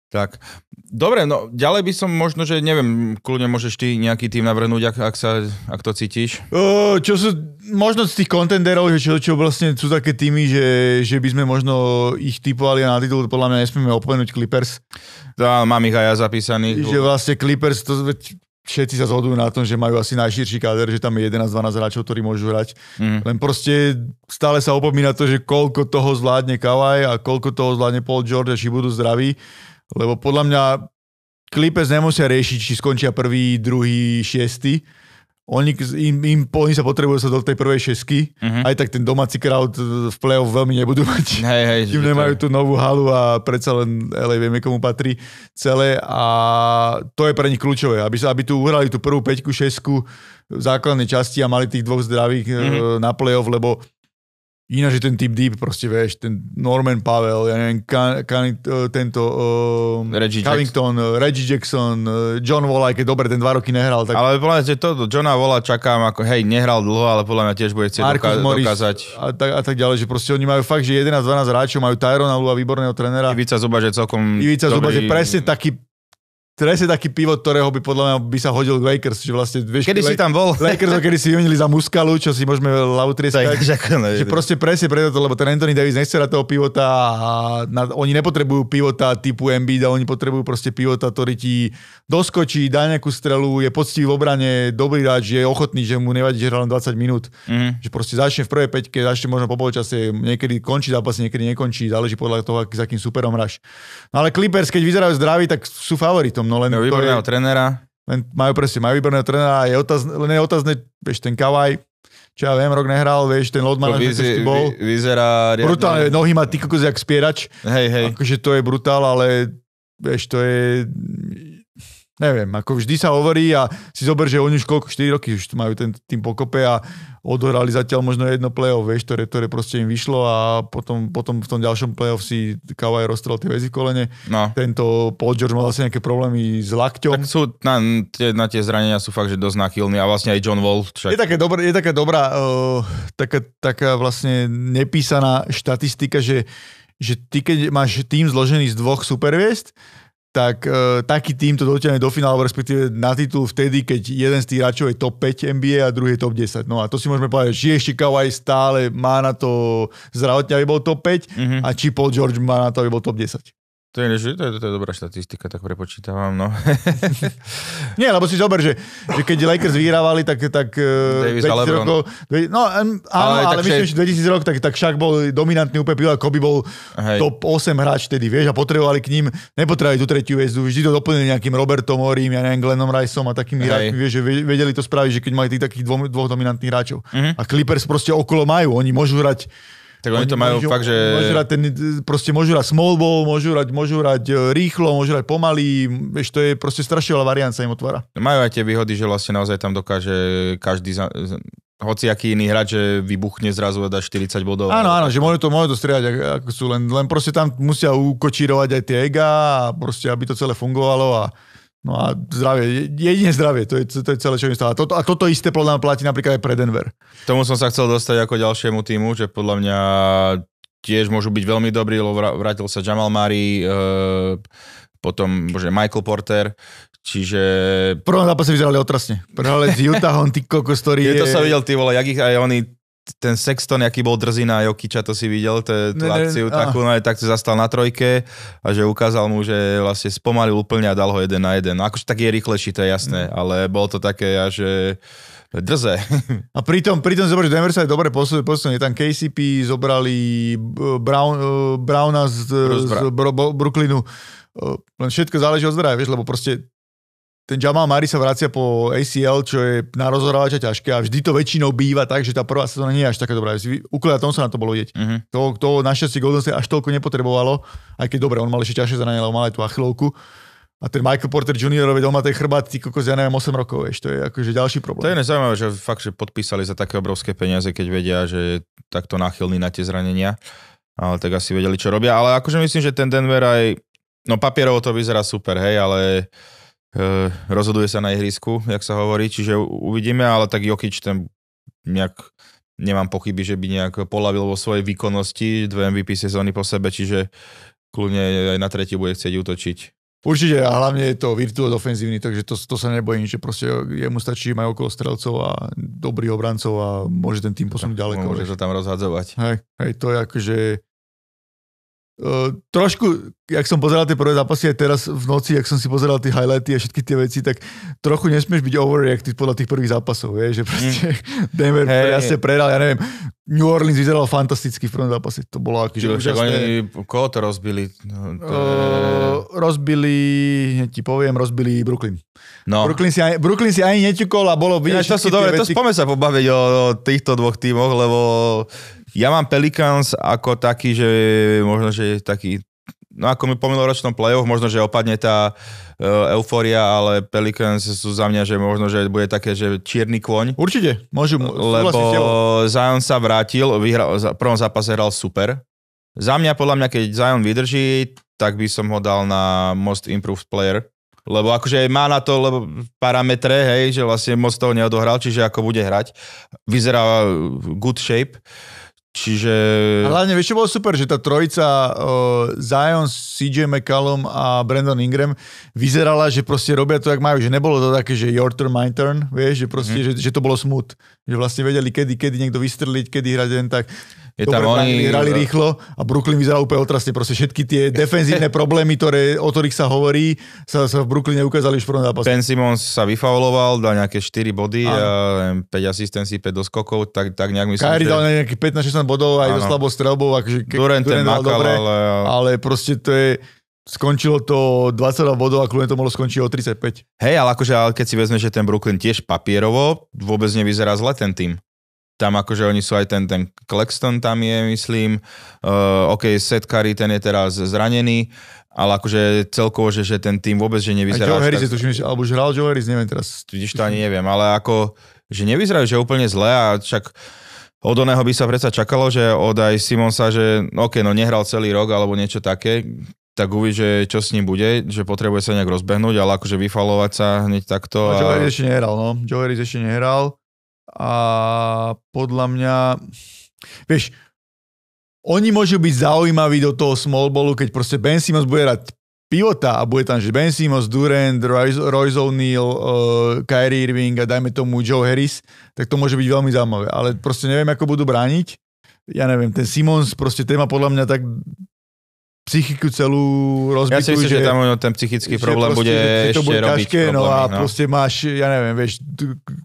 Tak, dobre, no ďalej by som možno, že neviem, kľudne môžeš ty nejaký tým navrhnúť, ak, ak, sa, ak to cítiš. Uh, čo sú, možno z tých kontenderov, že čo, čo vlastne sú také týmy, že, že by sme možno ich typovali na titul, podľa mňa nesmieme opomenúť Clippers. Tá, mám ich aj ja zapísaných. Že vlastne Clippers, to, všetci sa zhodujú na tom, že majú asi najširší káder, že tam je 11-12 hráčov, ktorí môžu hrať. Mm. Len proste stále sa opomína to, že koľko toho zvládne Kawhi a koľko toho zvládne Paul George, či budú zdraví. Lebo podľa mňa Clippers nemusia riešiť, či skončia prvý, druhý, šiestý. Oni, im, im, oni sa potrebujú sa do tej prvej šesky, uh-huh. aj tak ten domáci crowd v play-off veľmi nebudú mať. Hej, hej, Tým nemajú tú novú halu a predsa len LA vieme, komu patrí celé a to je pre nich kľúčové, aby, sa, aby tu uhrali tú prvú peťku, šesku v základnej časti a mali tých dvoch zdravých uh-huh. na play-off, lebo Ináč je ten typ deep, proste vieš, ten Norman Pavel, ja neviem, kan, kan, e, tento uh, Reggie Covington, Jackson. Reggie Jackson, uh, John Wall, aj keď dobre, ten dva roky nehral. Tak... Ale podľa mňa, že to, Johna Walla čakám, ako hej, nehral dlho, ale podľa mňa tiež bude chcieť doka- Morris, dokázať. A tak, a tak ďalej, že proste oni majú fakt, že 11-12 hráčov, majú Tyrona Lua, výborného trenera. Ivica Zuba, že celkom Ivica dobrý... Zuba, že presne taký Teraz je taký pivot, ktorého by podľa mňa by sa hodil Lakers. Že vlastne, vieš, kedy si tam bol? Lakers, kedy si vymenili za Muskalu, čo si môžeme lautrieskať. že proste presne preto, lebo ten Anthony Davis nechce toho pivota a na, oni nepotrebujú pivota typu a oni potrebujú proste pivota, ktorý ti doskočí, dá nejakú strelu, je poctivý v obrane, dobrý že je ochotný, že mu nevadí, že hral len 20 minút. Mm. Že proste začne v prvej peťke, začne možno po polčase, niekedy končí zápas, niekedy nekončí, záleží podľa toho, aký, za akým superom hráš. No ale Clippers, keď vyzerajú zdraví, tak sú favoritom. No len... Majú výborného trénera. Len majú presne, majú výborného trénera a je otázne, len je otázne, vieš, ten Kavaj, čo ja viem, rok nehral, vieš, ten load manager, vyze, bol. Vy, vyzerá... Riadne. Brutálne, nohy má ty kokos jak spierač. Hej, hej. Akože to je brutál, ale vieš, to je Neviem, ako vždy sa hovorí a si zober, že oni už koľko, 4 roky už majú ten tým pokope a odhrali zatiaľ možno jedno play-off, vieš, ktoré, ktoré proste im vyšlo a potom, potom v tom ďalšom play-off si Kawhi roztrel tie väzy v kolene. No. Tento Paul George mal asi nejaké problémy s lakťom. Tak sú, na, tie, na tie zranenia sú fakt, že dosť náchylní a vlastne aj John Wall. Však... Je, také dobrá, je taká dobrá, uh, taká, taká vlastne nepísaná štatistika, že, že ty keď máš tým zložený z dvoch superviest, tak e, taký tým to dotiahne do finálu, respektíve na titul vtedy, keď jeden z tých hráčov je top 5 NBA a druhý je top 10. No a to si môžeme povedať, či ešte Kawhi stále má na to zdravotne, aby bol top 5 mm-hmm. a či Paul George má na to, aby bol top 10. To je, to, je, to je dobrá štatistika, tak prepočítavam, no. Nie, lebo si zober, že, že keď Lakers vyhrávali, tak, tak eh, Davis 2000 rokov, no áno, ale, ale myslím, že 2000 rokov, tak, tak však bol dominantný úplne pivá, Kobe bol Hej. top 8 hráč tedy, vieš, a potrebovali k ním, nepotrebovali tú tretiu väzdu, vždy to doplnili nejakým Robertom Orim, ja neviem, Glennom Riceom a takými hráčmi, vieš, že vedeli to spraviť, že keď mali tých takých dvoch, dvoch dominantných hráčov. Mm-hmm. A Clippers proste okolo majú, oni môžu hrať tak oni, oni to majú môžu, fakt, že... Môžu hrať ten, proste môžu hrať small ball, môžu hrať, môžu hrať e, rýchlo, môžu hrať pomaly, vieš, to je proste strašne veľa variant sa im otvára. Majú aj tie výhody, že vlastne naozaj tam dokáže každý za, hoci aký iný hráč, že vybuchne zrazu a dá 40 bodov. Áno, áno, že môžu to, môžu to striať, ako sú len, len proste tam musia ukočírovať aj tie ega a proste, aby to celé fungovalo a No a zdravie, jedine zdravie, to je, to je celé, čo mi stále. Toto, a toto isté podľa mňa platí napríklad aj pre Denver. K tomu som sa chcel dostať ako ďalšiemu týmu, že podľa mňa tiež môžu byť veľmi dobrí, lebo vrátil sa Jamal Murray, e, potom bože, Michael Porter, Čiže... V prvom zápase vyzerali otrasne. Prehrali s Utahom, ty kokos, ktorý je... To sa videl, ty vole, jak ich aj oni ten Sexton, aký bol drzý na Jokiča, to si videl, to, tú akciu ne, takú, no tak si zastal na trojke a že ukázal mu, že vlastne spomalil úplne a dal ho jeden na jeden. No akože tak je rýchlejší, to je jasné, mm. ale bol to také, že drze. A pritom, pritom zober, že Denver sa je dobre posunuli, posunuli. Tam KCP zobrali eh, Brown, eh, Browna z, z Bro- Brooklynu. Eh, len všetko záleží od zdravia, vieš, lebo proste ten Jamal Mari sa vracia po ACL, čo je na rozhorávača ťažké a vždy to väčšinou býva tak, že tá prvá sezóna nie je až taká dobrá. U Tom sa na to bolo vidieť. Uh-huh. To, to našťastie Golden State až toľko nepotrebovalo, aj keď dobre, on mal ešte ťažšie zranenie, lebo mal aj tú achilovku. A ten Michael Porter Jr. vedel ma má ten chrbát, ty kokos, ja neviem, 8 rokov, vieš, to je akože ďalší problém. To je nezaujímavé, že fakt, že podpísali za také obrovské peniaze, keď vedia, že je takto náchylný na tie zranenia. Ale tak asi vedeli, čo robia. Ale akože myslím, že ten Denver aj, no papierovo to vyzerá super, hej, ale E, rozhoduje sa na ihrisku, jak sa hovorí, čiže uvidíme, ale tak Jokic ten nejak nemám pochyby, že by nejak polavil vo svojej výkonnosti dve MVP sezóny po sebe, čiže kľudne aj na tretí bude chcieť útočiť. Určite a hlavne je to virtuos ofenzívny, takže to, to sa nebojím, že proste jemu stačí mať okolo strelcov a dobrých obrancov a môže ten tým posunúť ďaleko. Môže to tam rozhadzovať. Hej, hej, to je akože trošku, jak som pozeral tie prvé zápasy aj teraz v noci, jak som si pozeral tie highlighty a všetky tie veci, tak trochu nesmieš byť overreacted podľa tých prvých zápasov, vieš, že proste mm. Denver hey. jasne predal, ja neviem, New Orleans vyzeral fantasticky v prvom zápase, to bolo akože úžasné. oni, koho to rozbili? No, to... Uh, rozbili, hneď ti poviem, rozbili Brooklyn. No. Brooklyn, si ani, Brooklyn si ani neťukol a bolo vidieť ja, to sú dobre, veci... to spome sa pobaviť o, o týchto dvoch tímoch, lebo ja mám Pelicans ako taký, že možno, že taký no ako mi po minuloročnom play-off, možno, že opadne tá uh, euforia, ale Pelicans sú za mňa, že možno, že bude také, že čierny kôň. Určite, môžu. Lebo Zion sa vrátil, vyhral, v prvom zápase hral super. Za mňa, podľa mňa, keď Zion vydrží, tak by som ho dal na Most Improved Player. Lebo akože má na to lebo parametre, hej, že vlastne moc toho neodohral, čiže ako bude hrať. Vyzerá good shape. Uh, Čiže... A hlavne, vieš, čo bolo super, že tá trojica uh, Zion, CJ McCallum a Brandon Ingram vyzerala, že proste robia to, jak majú, že nebolo to také, že your turn, my turn, vieš, že proste, mm. že, že to bolo smut. Že vlastne vedeli, kedy, kedy niekto vystreliť, kedy hrať len tak. Je Dobre, oni... hrali rýchlo a Brooklyn vyzerá úplne otrasne. Proste všetky tie defenzívne problémy, ktoré, o ktorých sa hovorí, sa, sa v Brooklyne ukázali už v prvom zápase. Ben Simmons sa vyfauloval, dal nejaké 4 body ano. a 5 asistencií, 5 doskokov, tak, tak nejak myslím, Kyrie že... dal nejaké 15-16 bodov aj ano. do slabou strelbou. Akože, Durant, Durant ten makal, ale... ale... proste to je skončilo to 20 bodov a kľudne to mohlo skončiť o 35. Hej, ale akože ale keď si vezme, že ten Brooklyn tiež papierovo vôbec nevyzerá zle ten tým. Tam akože oni sú aj ten, ten Claxton tam je, myslím. Uh, OK, Seth Curry, ten je teraz zranený, ale akože celkovo, že, že ten tým vôbec, že nevyzerá... Aj Joe Harris tak... tuším, alebo že hral Joe Harris, neviem teraz. Vidíš, to ani neviem, ale ako, že nevyzerajú, že úplne zle a však od oného by sa predsa čakalo, že od aj Simonsa, že OK, no nehral celý rok alebo niečo také, tak uvidí, že čo s ním bude, že potrebuje sa nejak rozbehnúť, ale akože vyfalovať sa hneď takto. A... Joe ešte nehral, no. Joe Harris ešte nehral a podľa mňa, vieš, oni môžu byť zaujímaví do toho small ballu, keď proste Ben Simmons bude hrať pivota a bude tam, že Ben Simmons, Durant, Royce, Royce O'Neal, uh, Kyrie Irving a dajme tomu Joe Harris, tak to môže byť veľmi zaujímavé. Ale proste neviem, ako budú brániť. Ja neviem, ten Simmons, proste ten podľa mňa tak psychiku celú rozbitú. Ja si myslím, že, že tam ten psychický že problém proste, bude že ešte to bude robiť ťažké, no a no. proste máš, ja neviem, vieš,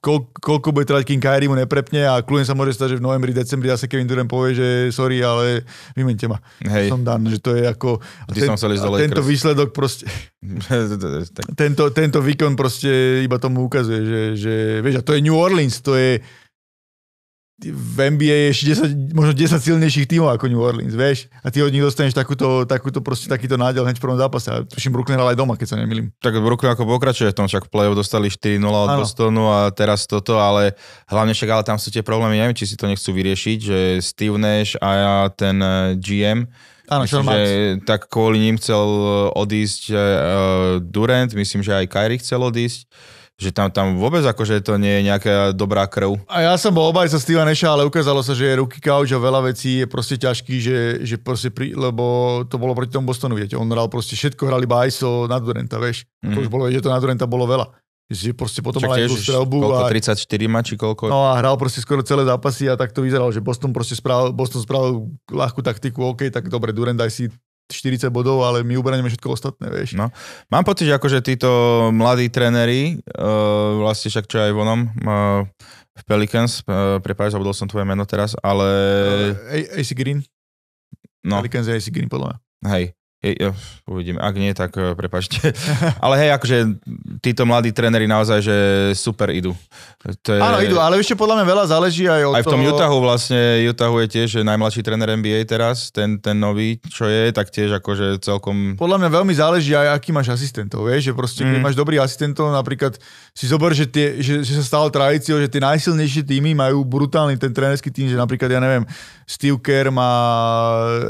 koľ, koľko bude trvať, kým Kyrie mu neprepne a kľudne sa môže stať, že v novembri, decembri zase Kevin Durant povie, že sorry, ale vymente ma. Hej. Som dan, že to je ako... A ten, som chcel ísť a tento výsledok proste... tento, tento výkon proste iba tomu ukazuje, že, že vieš, a to je New Orleans, to je v NBA je 10, možno 10 silnejších tímov ako New Orleans, vieš? A ty od nich dostaneš takúto, takúto proste, takýto nádiel hneď v prvom zápase. A tuším, Brooklyn ale aj doma, keď sa nemýlim. Tak Brooklyn ako pokračuje v tom, však play-off dostali 4-0 od ano. Bostonu a teraz toto, ale hlavne však, ale tam sú tie problémy, neviem, či si to nechcú vyriešiť, že Steve Nash a ja, ten eh, GM, Áno, myslím, že tak kvôli ním chcel eh, odísť uh, Durant, myslím, že aj Kyrie chcel odísť že tam, tam vôbec akože to nie je nejaká dobrá krv. A ja som bol obaj sa Steve Neša, ale ukázalo sa, že je ruky couch a veľa vecí je proste ťažký, že, že proste pri, lebo to bolo proti tomu Bostonu, viete, on hral proste všetko, hrali iba ISO na Durenta, vieš. Mm. To mhm. už bolo, že to na Durenta bolo veľa. Že proste potom mal aj tú strelbu. Koľko, 34 ma, či koľko? No a hral proste skoro celé zápasy a tak to vyzeralo, že Boston proste spravil, Boston spravil ľahkú taktiku, OK, tak dobre, Durant daj si 40 bodov, ale my ubraníme všetko ostatné, vieš. No. Mám pocit, že akože títo mladí tréneri, uh, vlastne však čo aj vonom, uh, e, v Pelicans, uh, prepáč, zabudol som tvoje meno teraz, ale... Uh, AC Green. No. Pelicans je AC Green, podľa mňa. Hej. Ja, uvidíme, ak nie, tak eh, prepačte. Ale hej, akože títo mladí tréneri naozaj, že super idú. To je... Áno, idú, ale ešte podľa mňa veľa záleží aj od Aj v tom toho... Utahu vlastne, Utahu je tiež najmladší tréner NBA teraz, ten, ten nový, čo je, tak tiež akože celkom... Podľa mňa veľmi záleží aj, aký máš asistentov, vieš, že proste, mm. keď máš dobrý asistentov, napríklad si zober, že, tie, že, že sa stalo tradíciou, že tie najsilnejšie týmy majú brutálny ten trénerský tým, že napríklad, ja neviem, Steve Kerr má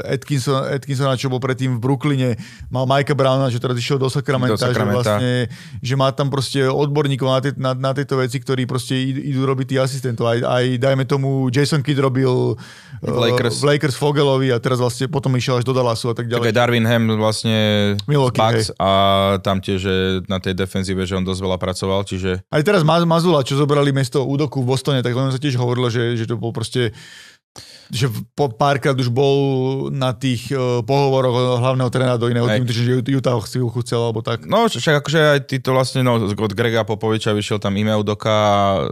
Atkinson, Atkinsona, čo bol predtým v Brooklyn, Brooklyne, mal Mike Browna, že teraz išiel do Sacramento, do Sacramento. že vlastne, že má tam proste odborníkov na, tie, na, na tieto veci, ktorí proste idú robiť tých asistentov. Aj, aj dajme tomu, Jason Kidd robil v Lakers, eh, v Lakers Fogelovi a teraz vlastne potom išiel až do Dallasu a tak ďalej. Tak Darwin Ham vlastne Milwaukee, Bucks hej. a tam tiež na tej defenzíve, že on dosť veľa pracoval, čiže... Aj teraz Mazula, čo zobrali mesto Udoku v Bostone, tak len sa tiež hovorilo, že, že to bol proste že po párkrát už bol na tých uh, pohovoroch hlavného trénera do iného týmu, že Utah si chvíľku chcel alebo tak. No však akože aj títo vlastne, no od Grega Popoviča vyšiel tam Imeo Doka,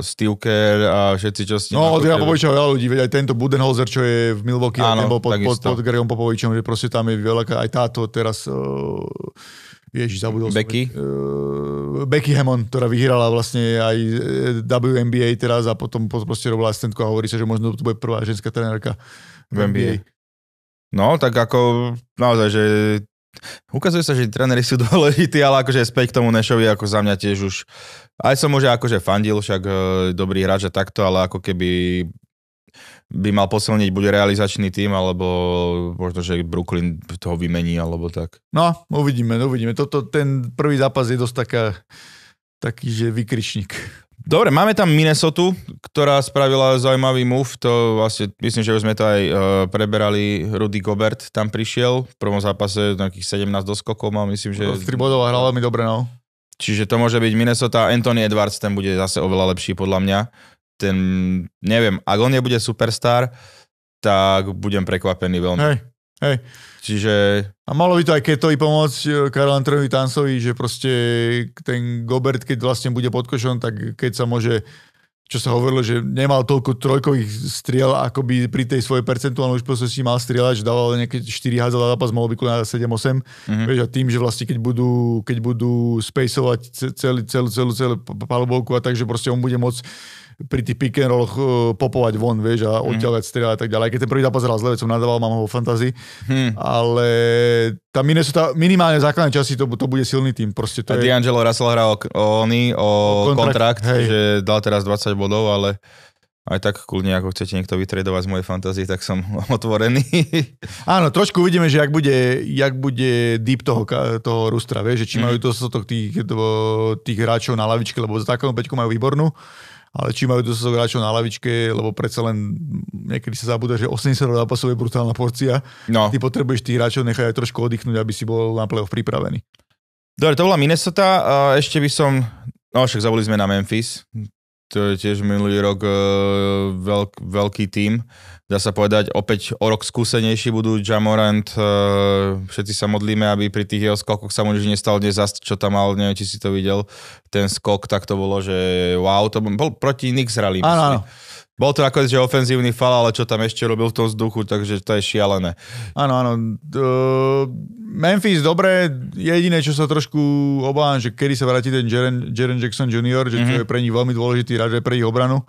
Steve Kerr a všetci, čo s ním... No od Grega Popoviča veľa ľudí, veď aj tento Budenholzer, čo je v Milwaukee, Áno, ten bol pod, pod, pod, pod Gregom Popovičom, že proste tam je veľa, aj táto teraz uh, Ježiš, zabudol Becky. Uh, Becky Hammond, ktorá vyhrala vlastne aj e, WNBA teraz a potom proste robila asistentku a hovorí sa, že možno to bude prvá ženská trenérka v NBA. No, tak ako naozaj, že Ukazuje sa, že tréneri sú dôležití, ale akože späť k tomu Nešovi, ako za mňa tiež už, aj som už akože fandil, však e, dobrý hráč a takto, ale ako keby by mal posilniť buď realizačný tým, alebo možno, že Brooklyn toho vymení, alebo tak. No, uvidíme, no uvidíme. Toto, ten prvý zápas je dosť taká, taký, že vykričník. Dobre, máme tam Minnesota, ktorá spravila zaujímavý move, to vlastne, myslím, že už sme to aj uh, preberali, Rudy Gobert tam prišiel, v prvom zápase nejakých 17 doskokov mal, myslím, že... 3 bodov a hral veľmi dobre, no. Čiže to môže byť Minnesota, Anthony Edwards, ten bude zase oveľa lepší podľa mňa ten, neviem, ak on nebude superstar, tak budem prekvapený veľmi. Hej, hej. Čiže... A malo by to aj Ketovi pomôcť, e, Karl Antrovi Tancovi, že proste ten Gobert, keď vlastne bude pod košom, tak keď sa môže čo sa hovorilo, že nemal toľko trojkových striel, ako by pri tej svojej percentuálnej si mal strieľať, že dával nejaké 4 hádzal zápas, mohol by kľúť na 7-8. Mm-hmm. Vieš, a tým, že vlastne keď budú, keď budú spacovať celý, celú, celú, celú palubovku a tak, že proste on bude môcť pri tých pick and rolloch e, popovať von, vieš, a mhm. odťahovať strieľať a tak ďalej. Keď ten prvý zápas hral zle, som nadával, mám ho vo fantazii, hmm. ale tá Minnesota minimálne základné časy, to, to bude silný tým. Proste to a je... D'Angelo Russell hral o, o, o, o kontrakt, kontrakt hej. že dal teraz 20 bodov, ale aj tak kľudne, ako chcete niekto vytredovať z mojej fantázie, tak som otvorený. Áno, trošku vidíme, že jak bude, jak bude deep toho, toho Rustra, vieš, že či mhm. majú to to tých, tých hráčov na lavičke, lebo za takú peťku majú výbornú ale či majú dostatok hráčov na lavičke, lebo predsa len niekedy sa zabúda, že 80 zápasov je brutálna porcia. No. Ty potrebuješ tých hráčov nechať aj trošku oddychnúť, aby si bol na play-off pripravený. Dobre, to bola Minnesota. Ešte by som... No však zabudli sme na Memphis. To je tiež minulý rok e, veľk, veľký tím dá sa povedať, opäť o rok skúsenejší budú Jamorant. E, všetci sa modlíme, aby pri tých jeho skokoch sa mu nič nestal dnes, čo tam mal, neviem, či si to videl, ten skok, tak to bolo, že wow, to bol proti Nix rally. Áno, áno. Bol to nakoniec, že ofenzívny fal, ale čo tam ešte robil v tom vzduchu, takže to je šialené. Áno, áno. Uh, Memphis, dobre, jediné, čo sa trošku obávam, že kedy sa vráti ten Jaren, Jaren Jackson Jr., že mm-hmm. to mhm. je pre nich veľmi dôležitý hráč pre ich obranu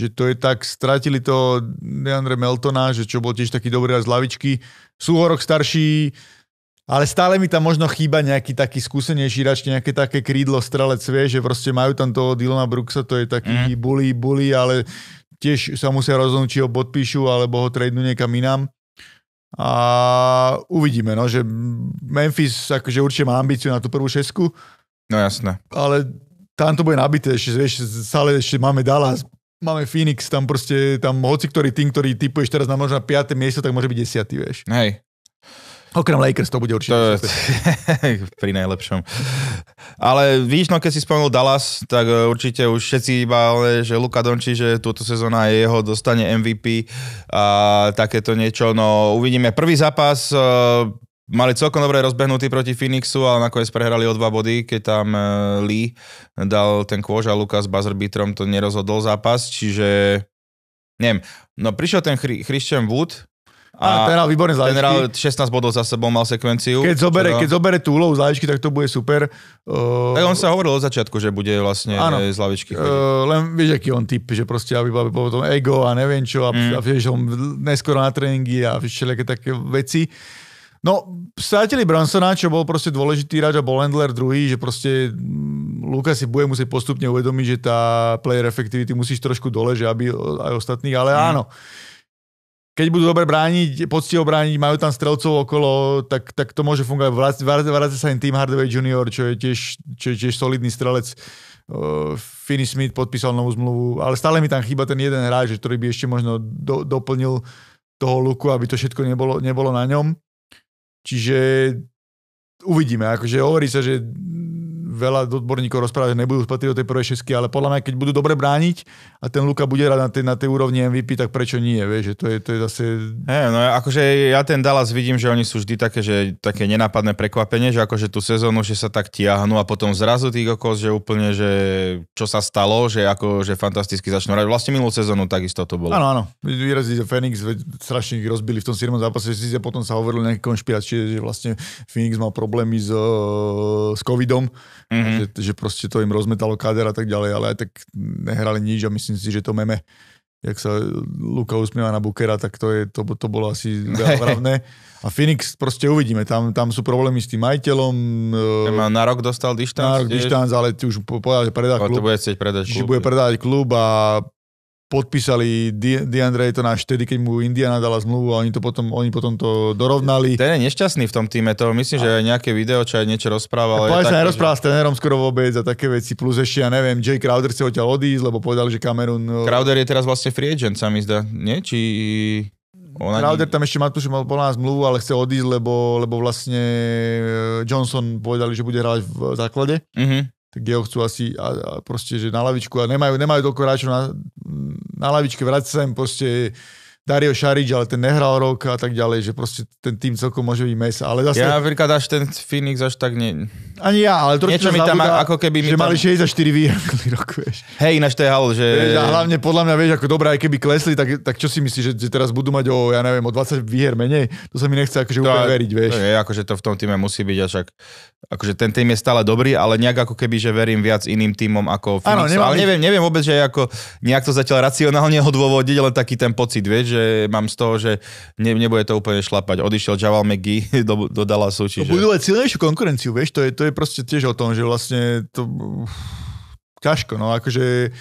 že to je tak, stratili to Deandre Meltona, že čo bol tiež taký dobrý z lavičky. Sú ho rok starší, ale stále mi tam možno chýba nejaký taký skúsenejší rač, nejaké také krídlo strelec, vie, že proste majú tam toho Dylana Brooksa, to je taký mm. bully, bully, ale tiež sa musia rozhodnúť, či ho podpíšu, alebo ho tradenú niekam inám. A uvidíme, no, že Memphis akože určite má ambíciu na tú prvú šesku. No jasné. Ale tam to bude nabité, ešte, ešte stále ešte máme Dallas, máme Phoenix, tam proste, tam hoci ktorý tým, ktorý typuješ teraz na možno 5. miesto, tak môže byť 10. vieš. Hej. Okrem Lakers to bude určite. To, pri najlepšom. Ale víš, no keď si spomenul Dallas, tak e, určite už všetci iba, ale že Luka Donči, že túto sezóna je jeho, dostane MVP a takéto niečo. No uvidíme. Prvý zápas e, mali celkom dobre rozbehnutý proti Phoenixu, ale nakoniec prehrali o dva body, keď tam e, Lee dal ten kôž a Lukas Buzzerbitrom to nerozhodol zápas, čiže neviem. No prišiel ten Chr- Christian Wood, a, a ten výborné Ten 16 bodov za sebou, mal sekvenciu. Keď zobere, teda... keď zobere tú úlohu z lavičky, tak to bude super. Uh... Tak on sa hovoril od začiatku, že bude vlastne áno. z lavičky Uh, len vieš, aký on typ, že proste, aby bol potom ego a neviem čo, a, mm. a vieš, on neskoro na tréningy a všetky také veci. No, strátili Bransona, čo bol proste dôležitý hráč a bol druhý, že proste mm, Luka si bude musieť postupne uvedomiť, že tá player efektivity musíš trošku dole, že aby aj ostatných, ale mm. áno. Keď budú dobre brániť, poctivo brániť, majú tam strelcov okolo, tak, tak to môže fungovať. Vráte sa im Team Hardaway Junior, čo je tiež, čo je tiež solidný strelec. Uh, Finney Smith podpísal novú zmluvu, ale stále mi tam chýba ten jeden hráč, ktorý by ešte možno do, doplnil toho luku, aby to všetko nebolo, nebolo na ňom. Čiže uvidíme. Akože hovorí sa, že veľa odborníkov rozpráva že nebudú patriť do tej prvej šesky, ale podľa mňa, keď budú dobre brániť a ten Luka bude rád na tej, na tej úrovni MVP, tak prečo nie, vieš, že to je, to je zase... Hey, no akože ja ten Dallas vidím, že oni sú vždy také, že také nenápadné prekvapenie, že akože tú sezónu, že sa tak tiahnu a potom zrazu tých okos, že úplne, že čo sa stalo, že ako, že fantasticky začnú hrať. Vlastne minulú sezónu takisto to bolo. Áno, áno. že Phoenix, strašne ich rozbili v tom 7. zápase, si potom sa hovorilo nejaké konšpirácie, že vlastne Phoenix mal problémy s, s covidom, mm-hmm. že, že proste to im rozmetalo káder a tak ďalej, ale aj tak nehrali nič a myslím si, že to meme, jak sa Luka usmieva na Bukera, tak to, je, to, to bolo asi hlavné. A Phoenix proste uvidíme, tam, tam sú problémy s tým majiteľom. Eh, Má na rok dostal distanc. Na rok distanc, ale ty už povedal, že predá klub. To bude chcieť predať klub. Že bude predávať klub a podpísali DeAndre to náš vtedy, keď mu Indiana dala zmluvu a oni, to potom, oni potom to dorovnali. Ten je nešťastný v tom týme, to myslím, že aj nejaké video, čo aj niečo rozprával. Ale sa nerozprával že... s trénerom skoro vôbec a také veci, plus ešte, ja neviem, Jay Crowder chcel odtiaľ odísť, lebo povedal, že Cameron... No- Crowder je teraz vlastne free agent, sa mi zdá, nie? Či... Ona Crowder tam ešte mal, že mal nás zmluvu, ale chce odísť, lebo, lebo vlastne eh, Johnson povedali, že bude hrať v základe. Mm-hmm tak jeho chcú asi a, a proste, že na lavičku a nemajú, nemajú toľko hráčov na, na lavičke, vrať im proste Dario Šarič, ale ten nehral rok a tak ďalej, že proste ten tým celkom môže byť mesa. Ale zase... Ja napríklad až ten Phoenix až tak nie... Ani ja, ale trošku Niečo mi tam zabudá, ako keby mi že tam... mali 64 výher rok, vieš. Hej, ináč to je hal, že... Vieš, a hlavne podľa mňa, vieš, ako dobré, aj keby klesli, tak, tak čo si myslíš, že, že teraz budú mať o, ja neviem, o 20 výher menej? To sa mi nechce akože to, úplne veriť, vieš. To je, akože to v tom týme musí byť, až ak, akože ten tým je stále dobrý, ale nejak ako keby, že verím viac iným týmom ako Phoenix. Ano, nemám... ale neviem, neviem vôbec, že ako nejak to zatiaľ racionálne odôvodiť, len taký ten pocit, vieš, že mám z toho, že ne, nebude to úplne šlapať. Odišiel Javal McGee do, do Dallasu, čiže... Budú aj silnejšiu konkurenciu, vieš, to je, to je proste tiež o tom, že vlastne to... Ťažko, no akože...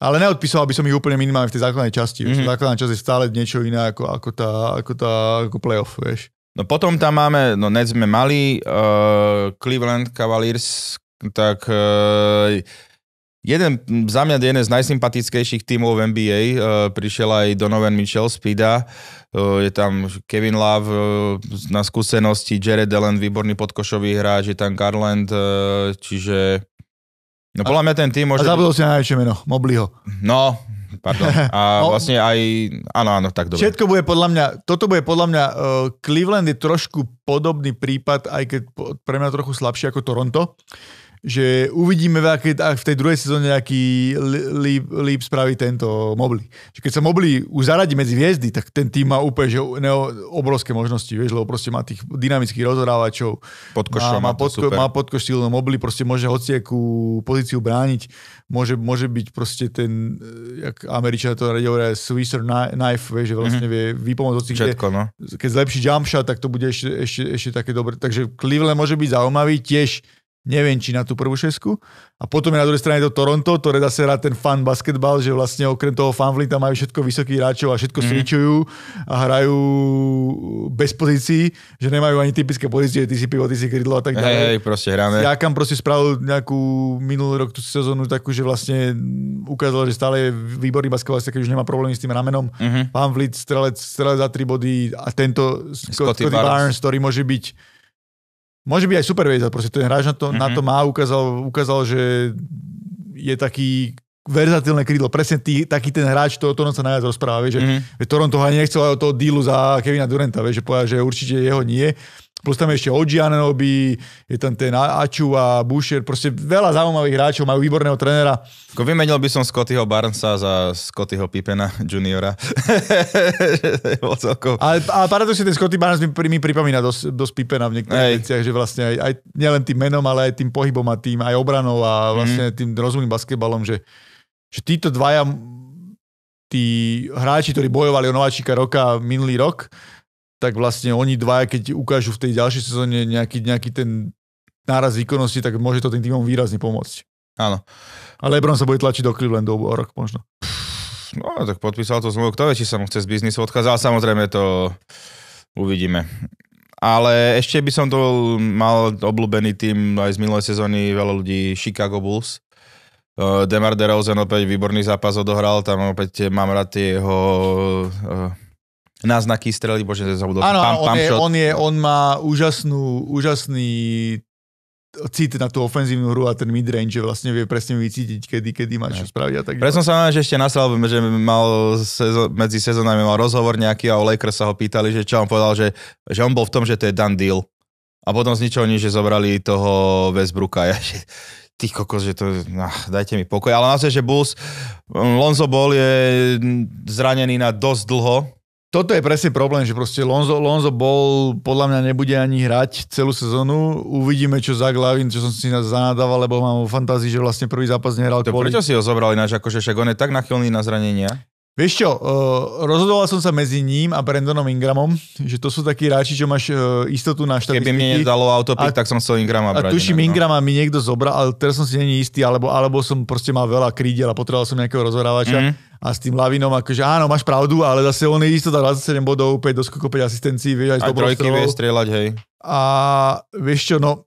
Ale neodpisoval by som ich úplne minimálne v tej základnej časti. Mm-hmm. Základná časť je stále niečo iné ako, ako, tá, ako, tá, ako playoff, vieš. No potom tam máme, no Nets sme mali, uh, Cleveland Cavaliers, tak uh, Jeden, za mňa jeden z najsympatickejších tímov v NBA. Uh, eh, prišiel aj Donovan Mitchell z PIDA. Uh, je tam Kevin Love uh, na skúsenosti, Jared Allen, výborný podkošový hráč, je tam Garland, uh, čiže... No podľa mňa ten tým môže... A zabudol si na najväčšie meno, Mobliho. No, pardon. A no, vlastne aj... Áno, áno, tak dobre. Všetko bude podľa mňa... Toto bude podľa mňa... Uh, Cleveland je trošku podobný prípad, aj keď pre mňa trochu slabší ako Toronto že uvidíme, aké, ak v tej druhej sezóne nejaký líp, líp spraví tento Mobli. Že keď sa Mobli už zaradí medzi hviezdy, tak ten tým má úplne že ne, obrovské možnosti, vieš, lebo proste má tých dynamických rozhrávačov. košom, má, no má, podko, má silnú Mobli, proste môže hociakú pozíciu brániť, môže, môže byť proste ten, eh, jak Američania to hovoria, Swisser knife, vieš, že vlastne mhm. vie vypomôcť hoci, Všetko, no. Keď zlepší jump shot, tak to bude ešte, ešte, ešte také dobré. Takže Cleveland môže byť zaujímavý tiež neviem, či na tú prvú šesku. A potom je na druhej strane to Toronto, ktoré zase hrá ten fan basketbal, že vlastne okrem toho fanflita majú všetko vysokých hráčov a všetko mm. a hrajú bez pozícií, že nemajú ani typické pozície, ty si pivo, ty si krydlo a tak ďalej. Hej, proste hráme. Ja kam proste spravil nejakú minulý rok tú sezónu takú, že vlastne ukázalo, že stále je výborný basketbal, keď už nemá problémy s tým ramenom. Mm-hmm. Fanflit, strelec, strelec za tri body a tento Scotty, Scotty Barnes, Barnes, ktorý môže byť Môže byť aj superviezor, proste ten hráč na to, mm-hmm. na mhm. to má, ukázal, ukázal, že je taký verzatilné krídlo, presne tý, taký ten hráč, to, to sa najviac rozpráva, vieš, že mm-hmm. Toronto ho ani nechcel aj od toho dílu za Kevina Duranta, vieš, že povedal, že určite jeho nie, Plus tam je ešte Ogianobi, je tam ten Aču a Boucher, proste veľa zaujímavých hráčov, majú výborného trenera. Ako vymenil by som Scottyho Barnesa za Scottyho Pippena juniora. bol celkom... A, a paradoxne ten Scotty Barnes mi, mi pripomína dosť, dosť Pippena v niektorých Ej. veciach, že vlastne aj, aj nielen tým menom, ale aj tým pohybom a tým aj obranou a mhm. vlastne mm. tým rozumným basketbalom, že, že títo dvaja tí hráči, ktorí bojovali o nováčika roka minulý rok, tak vlastne oni dva, keď ukážu v tej ďalšej sezóne nejaký, nejaký ten náraz výkonnosti, tak môže to tým týmom výrazne pomôcť. Áno. A Lebron sa bude tlačiť do Clevelandu o rok možno. No, tak podpísal to zmluvu. Kto vie, či sa mu chce z biznisu odchádzať, ale samozrejme to uvidíme. Ale ešte by som to mal obľúbený tým aj z minulej sezóny veľa ľudí, Chicago Bulls. Eh, Demar DeRozan opäť výborný zápas odohral, tam opäť mám rád jeho eh, náznaky strely, bože, zabudol Áno, pam, on, je, on, je, on má úžasnú, úžasný cít na tú ofenzívnu hru a ten midrange, že vlastne vie presne vycítiť, kedy, kedy má čo spraviť a tak ďalej. Presne sa mám, že ešte nasral, že mal sezo- medzi sezónami mal rozhovor nejaký a o Lakers sa ho pýtali, že čo on povedal, že, že on bol v tom, že to je done deal. A potom z ničoho nič, že zobrali toho Westbrooka. Ja, že, ty kokos, že to, nah, dajte mi pokoj. Ale naozaj, že Bulls, Lonzo Ball je zranený na dosť dlho, toto je presne problém, že proste Lonzo, Lonzo bol, podľa mňa nebude ani hrať celú sezónu. Uvidíme, čo za Glavin, čo som si zanadával, lebo mám o fantázii, že vlastne prvý zápas nehral. To kvôli... prečo si ho zobral ináč, akože však on je tak nachylný na zranenia? Vieš čo, uh, rozhodoval som sa medzi ním a Brandonom Ingramom, že to sú takí hráči, čo máš uh, istotu na štatistiky. Keby mi nedalo autopick, tak som chcel Ingrama brať. A tuším, no. Ingrama mi niekto zobral, ale teraz som si není istý, alebo, alebo som proste mal veľa krídel a potreboval som nejakého rozhorávača. Mm-hmm a s tým Lavinom, akože áno, máš pravdu, ale zase on je isto 27 bodov, 5 doskokov, 5 asistencií, vieš, aj, aj trojky vie strieľať, hej. A vieš čo, no,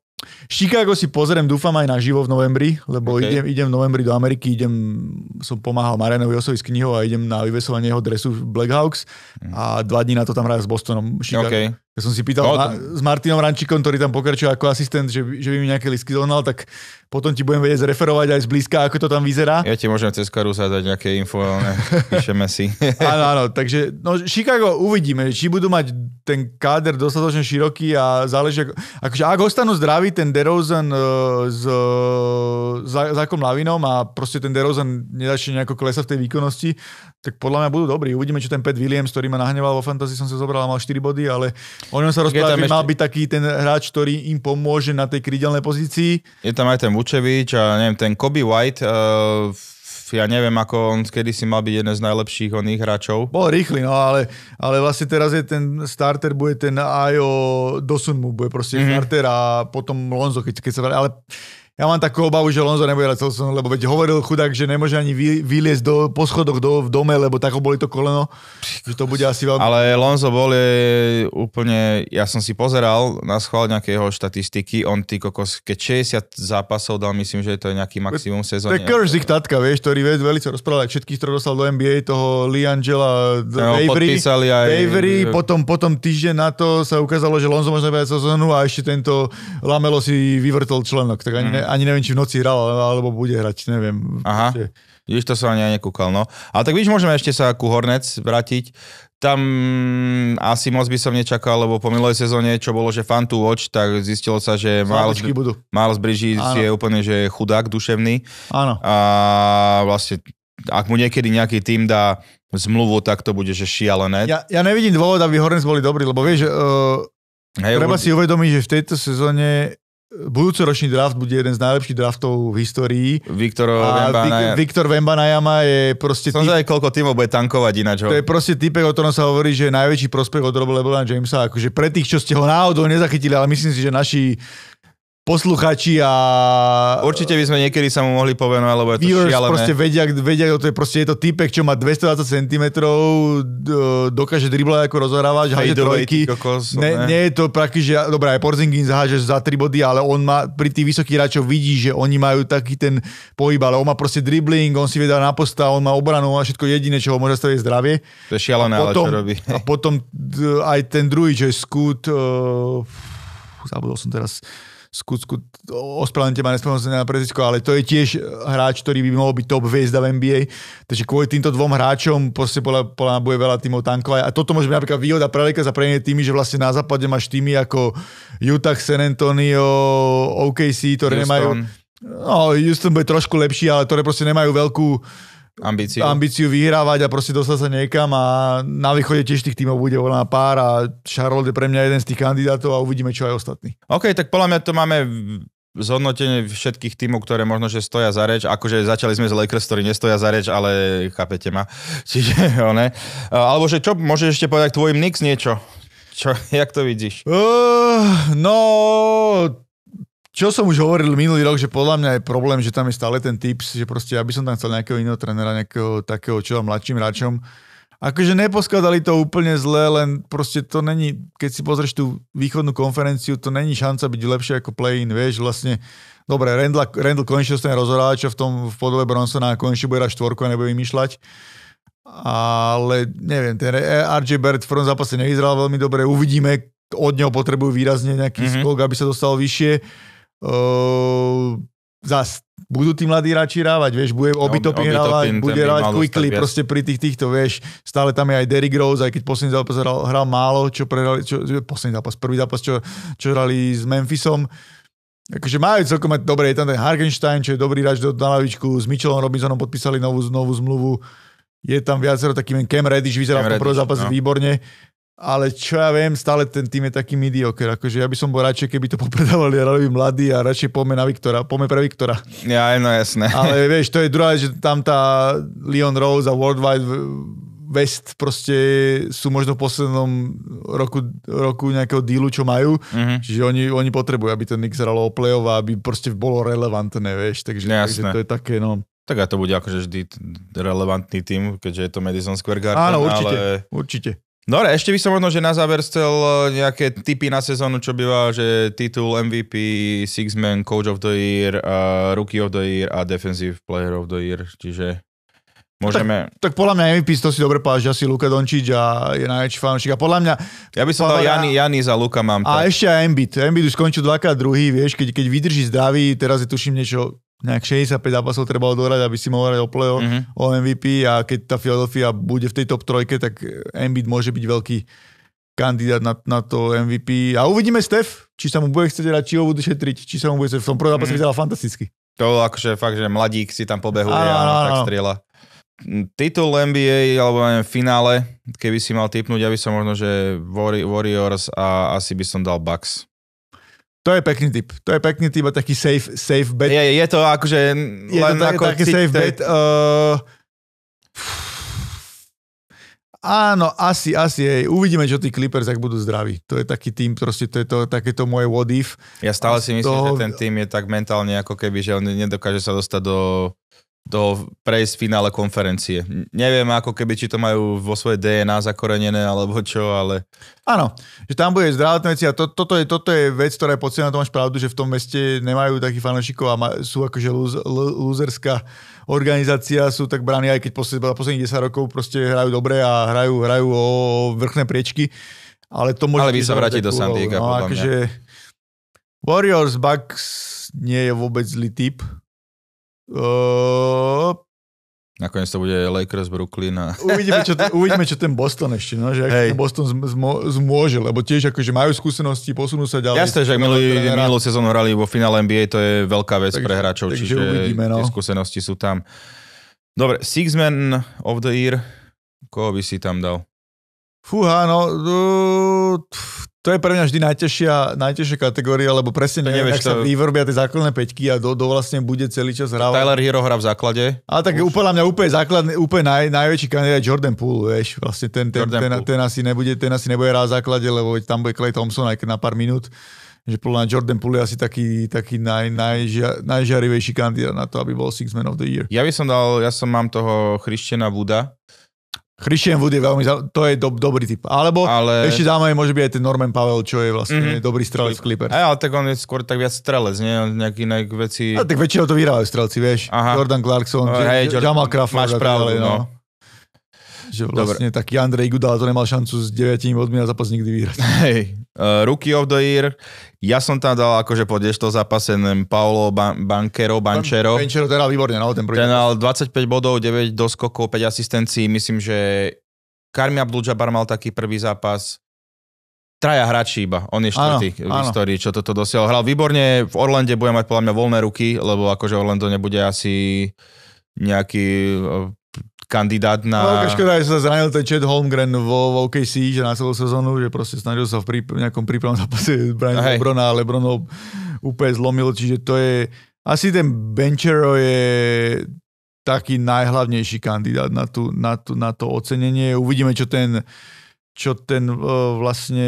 Chicago si pozriem, dúfam aj naživo v novembri, lebo okay. idem, idem v novembri do Ameriky, idem, som pomáhal Marianovi Osovi s knihou a idem na vyvesovanie jeho dresu v Blackhawks mhm. a dva dní na to tam hrajú s Bostonom. Chicago. Okay. Ja som si pýtal no, to... s Martinom Rančikom, ktorý tam pokračuje ako asistent, že, že by mi nejaké lisky donal, tak potom ti budem vedieť zreferovať aj zblízka, ako to tam vyzerá. Ja ti môžem cez karu zadať nejaké info, ale píšeme si. áno, áno, takže no, Chicago uvidíme, či budú mať ten káder dostatočne široký a záleží, ako, akože ak ostanú zdraví ten DeRozan uh, s uh, e, Zakom Lavinom a proste ten DeRozan nezačne nejako klesa v tej výkonnosti, tak podľa mňa budú dobrí. Uvidíme, či ten Pat Williams, ktorý ma nahneval vo fantasy, som sa zobral a mal 4 body, ale o ňom sa rozpráva, že mal byť taký ten hráč, ktorý im pomôže na tej krídelnej pozícii. Je tam aj ten Vučevič a neviem, ten Kobe White, uh, ja neviem, ako on kedy si mal byť jeden z najlepších oných hráčov. Bol rýchly, no ale, ale vlastne teraz je ten starter, bude ten Ajo Dosunmu, bude proste mm-hmm. starter a potom Lonzo, keď, keď sa... Ale ja mám takú obavu, že Lonzo nebude hrať celú sezónu, lebo veď hovoril chudák, že nemôže ani vy, vyliesť do, po schodoch do, v dome, lebo ho boli to koleno, že to bude asi veľmi... Ale Lonzo bol je úplne, ja som si pozeral na schvál nejakého štatistiky, on ty kokos, keď 60 zápasov dal, myslím, že to je nejaký maximum sezóny. To je ich tatka, vieš, ktorý veľ, veľmi rozprával všetkých, ktorých dostal do NBA, toho Liangela, no, Avery, aj... Avery, potom, potom týždeň na to sa ukázalo, že Lonzo možno celú sezónu a ešte tento Lamelo si vyvrtol členok, tak ani, mm ani neviem, či v noci hral, alebo bude hrať, neviem. Aha. Vidíš, to som ani nekúkal, no. Ale tak vidíš, môžeme ešte sa ku Hornec vrátiť. Tam mm, asi moc by som nečakal, lebo po minulej sezóne, čo bolo, že fan to watch, tak zistilo sa, že Miles, budú. Miles Bridges Áno. je úplne že chudák duševný. Áno. A vlastne, ak mu niekedy nejaký tým dá zmluvu, tak to bude, že šialené. Ja, ja nevidím dôvod, aby Hornec boli dobrí, lebo vieš, uh, e, hey, treba si uvedomiť, že v tejto sezóne ročný draft bude jeden z najlepších draftov v histórii. Viktor Vembanajama. Viktor Vembanajama je proste... Som typ, koľko týmov bude tankovať ináč. To je proste typek, o ktorom sa hovorí, že najväčší prospech od Rob Lebrona Jamesa. Akože pre tých, čo ste ho náhodou nezachytili, ale myslím si, že naši posluchači a... Určite by sme niekedy sa mu mohli povenovať, lebo je to viewers šialené. proste vedia, vedia, to je proste, je to typek, čo má 220 cm, dokáže driblovať ako rozhrávač, háže trojky. Kokos, ne, ne. nie je to prakticky, že, dobré, aj Porzingin zaháže za tri body, ale on má, pri tých vysokých hráčoch vidí, že oni majú taký ten pohyb, ale on má proste dribling, on si vedá na posta, on má obranu, on má všetko jediné, čo ho môže stať zdravie. To je šialené, ale čo robí. A potom aj ten druhý, čo je skút, uh, eh, zabudol som teraz, skutku, ospravedlňte ma, nespomenul na prezisko, ale to je tiež hráč, ktorý by mohol byť top hviezda v NBA. Takže kvôli týmto dvom hráčom proste podľa, podľa bude veľa týmov tankovať. A toto môže byť napríklad výhoda pre Lakers a pre týmy, že vlastne na západe máš týmy ako Utah, San Antonio, OKC, ktoré Houston. nemajú... No, Houston bude trošku lepší, ale ktoré proste nemajú veľkú ambíciu. ambíciu vyhrávať a proste dostať sa niekam a na východe tiež tých tímov bude voľná pár a Charlotte je pre mňa jeden z tých kandidátov a uvidíme, čo aj ostatní. OK, tak podľa mňa to máme zhodnotenie všetkých tímov, ktoré možno, že stoja za reč. Akože začali sme z Lakers, ktorí nestoja za reč, ale chápete ma. Čiže, ne. Alebo že čo, môžeš ešte povedať tvojim Knicks niečo? Čo, jak to vidíš? Uh, no, čo som už hovoril minulý rok, že podľa mňa je problém, že tam je stále ten tips, že proste ja by som tam chcel nejakého iného trénera, nejakého takého, čo mám mladším hráčom. Akože neposkladali to úplne zle, len proste to není, keď si pozrieš tú východnú konferenciu, to není šanca byť lepšie ako play-in, vieš, vlastne Dobre, Randall, Randall konečne dostane rozhodávača v tom v podobe Bronsona a konečne bude hrať štvorku a nebude vymýšľať. Ale neviem, ten RJ Barrett v prvom zápase nevyzeral veľmi dobre. Uvidíme, od neho potrebujú výrazne nejaký mm-hmm. skok, aby sa dostal vyššie uh, zas budú tí mladí hráči rávať, vieš, bude Obytopin hrávať, bude hrávať Quickly, proste pri tých týchto, vieš, stále tam je aj Derrick Rose, aj keď posledný zápas hral, hral málo, čo prehrali, čo, posledný zápas, prvý zápas, čo, čo hrali s Memphisom, Akože majú celkom aj dobre, je tam ten Hargenstein, čo je dobrý rač, do, na lavičku, s Mitchellom Robinsonom podpísali novú, novú zmluvu, je tam viacero takým Cam Reddish vyzerá Cam v tom prvom zápase no. výborne, ale čo ja viem, stále ten tým je taký medioker, akože ja by som bol radšej, keby to popredávali Ralovi mladí a radšej pome na Viktora, pome pre Viktora. Ja, no jasné. Ale vieš, to je druhá, že tam tá Leon Rose a Worldwide West proste sú možno v poslednom roku, roku nejakého dílu, čo majú, mm-hmm. čiže oni, oni potrebujú, aby ten Knicks hralo o play a aby proste bolo relevantné, vieš, takže, takže to je také, no... Tak a to bude akože vždy relevantný tým, keďže je to Madison Square Garden. Áno, určite, ale... určite. Dobre, ešte by som možno, že na záver chcel e, nejaké tipy na sezónu, čo býva, že titul MVP, Six Man, Coach of the Year, uh, Rookie of the Year a Defensive Player of the Year, čiže Môžeme... Tak, tak podľa mňa MVP to si dobre páči, asi Luka Dončič a je najväčší fanúšik. A podľa mňa... Ja by som dal Jani, Jani za Luka mám. Tak. A ešte aj Embiid. Embiid už skončil dvakrát druhý, vieš, keď, keď vydrží zdravý, teraz je tuším niečo nejak 65 zápasov treba odohrať, aby si mohol hrať o play mm-hmm. o MVP a keď tá Philadelphia bude v tej top trojke, tak Embiid môže byť veľký kandidát na, na to MVP. A uvidíme Stef, či sa mu bude chcieť hrať, či ho budú šetriť, či sa mu bude... V tom prvom zápase mm-hmm. fantasticky. To akože fakt, že mladík si tam pobehuje a, a tak strieľa. Titul NBA, alebo neviem, finále, keby si mal typnúť, ja by som možno, že Warriors a asi by som dal Bucks. To je pekný typ. To je pekný typ a taký safe, safe bet. Je, je to akože... Je len to tak, ako taký safe bet. Uh, áno, asi, asi. Hej. Uvidíme, čo tí Clippers, ak budú zdraví. To je taký tým, proste to je to, takéto moje what if. Ja stále a si myslím, toho... že ten tým je tak mentálne, ako keby, že on nedokáže sa dostať do to prejsť v finále konferencie. Neviem, ako keby, či to majú vo svojej DNA zakorenené, alebo čo, ale... Áno, že tam bude zdravotné veci a to, toto, je, toto je vec, ktorá je pocitná, to máš pravdu, že v tom meste nemajú takých fanúšikov a sú akože lúzerská organizácia, sú tak brány, aj keď posled, posledných 10 rokov proste hrajú dobre a hrajú, hrajú o vrchné priečky. Ale to môže... Ale vy sa vrátiť do San Diego, no, akože, Warriors Bucks nie je vôbec zlý typ Uh, Nakoniec to bude Lakers, Brooklyn a... Uvidíme, čo, ten, uvidíme, čo ten Boston ešte, no, že hey. Boston zmôže, lebo tiež akože majú skúsenosti, posunú sa ďalej. Jasné, že ak minulý, minulú sezónu hrali vo finále NBA, to je veľká vec takže, pre hráčov, takže čiže uvidíme, no. tie skúsenosti sú tam. Dobre, Six Men of the Year, koho by si tam dal? Fúha, no, no to je pre mňa vždy najtežšia, najtežšia kategória, lebo presne to nevieš, tak to... sa vyvrbia tie základné peťky a do, do vlastne bude celý čas hrávať. Tyler Hero hrá v základe. Ale tak Už. úplne mňa úplne základný, úplne naj, najväčší kandidát je Jordan Poole, vieš, vlastne ten, ten, ten, ten, ten, asi nebude, ten asi nebude hrať v základe, lebo tam bude Clay Thompson aj na pár minút že podľa mňa Jordan Poole je asi taký, taký naj, najžia, najžiarivejší kandidát na to, aby bol Six Man of the Year. Ja by som dal, ja som mám toho Christiana Buda, Christian Wood je veľmi, to je do, dobrý typ. Alebo ale... ešte dáme môže byť aj ten Norman Pavel, čo je vlastne mm-hmm. dobrý strelec Clipper. Aj, ale tak on je skôr tak viac strelec, nie? On nejaký iné veci... A tak väčšieho to vyhrávajú strelci, vieš. Aha. Jordan Clarkson, oh, hey, Jamal Crawford. Máš pravdu, no. no. Že vlastne Dobre. taký Andrej Gudala to nemal šancu s 9 bodmi a zápas nikdy vyhrať. Hej, uh, rookie of the year. Ja som tam dal akože po dešto zápase Paolo Ban- Bankero, Bančero. Ban- Banchero ten výborne, no, ten prvý. Ten 25 bodov, 9 doskokov, 5 asistencií. Myslím, že Karmi Abdul-Jabbar mal taký prvý zápas traja hráči iba, on je štvrtý v áno. histórii, čo toto dosiahol. Hral výborne, v Orlande bude mať podľa mňa voľné ruky, lebo akože Orlando nebude asi nejaký e, kandidát na... Veľká no, škoda, že sa zranil ten Chad Holmgren vo, vo OKC, že na celú sezónu, že proste snažil sa v príp- nejakom prípravnom zápase zbraniť hey. Lebrona ale Lebron ho úplne zlomil, čiže to je... Asi ten Benchero je taký najhlavnejší kandidát na, tú, na, tú, na to ocenenie. Uvidíme, čo ten, čo ten uh, vlastne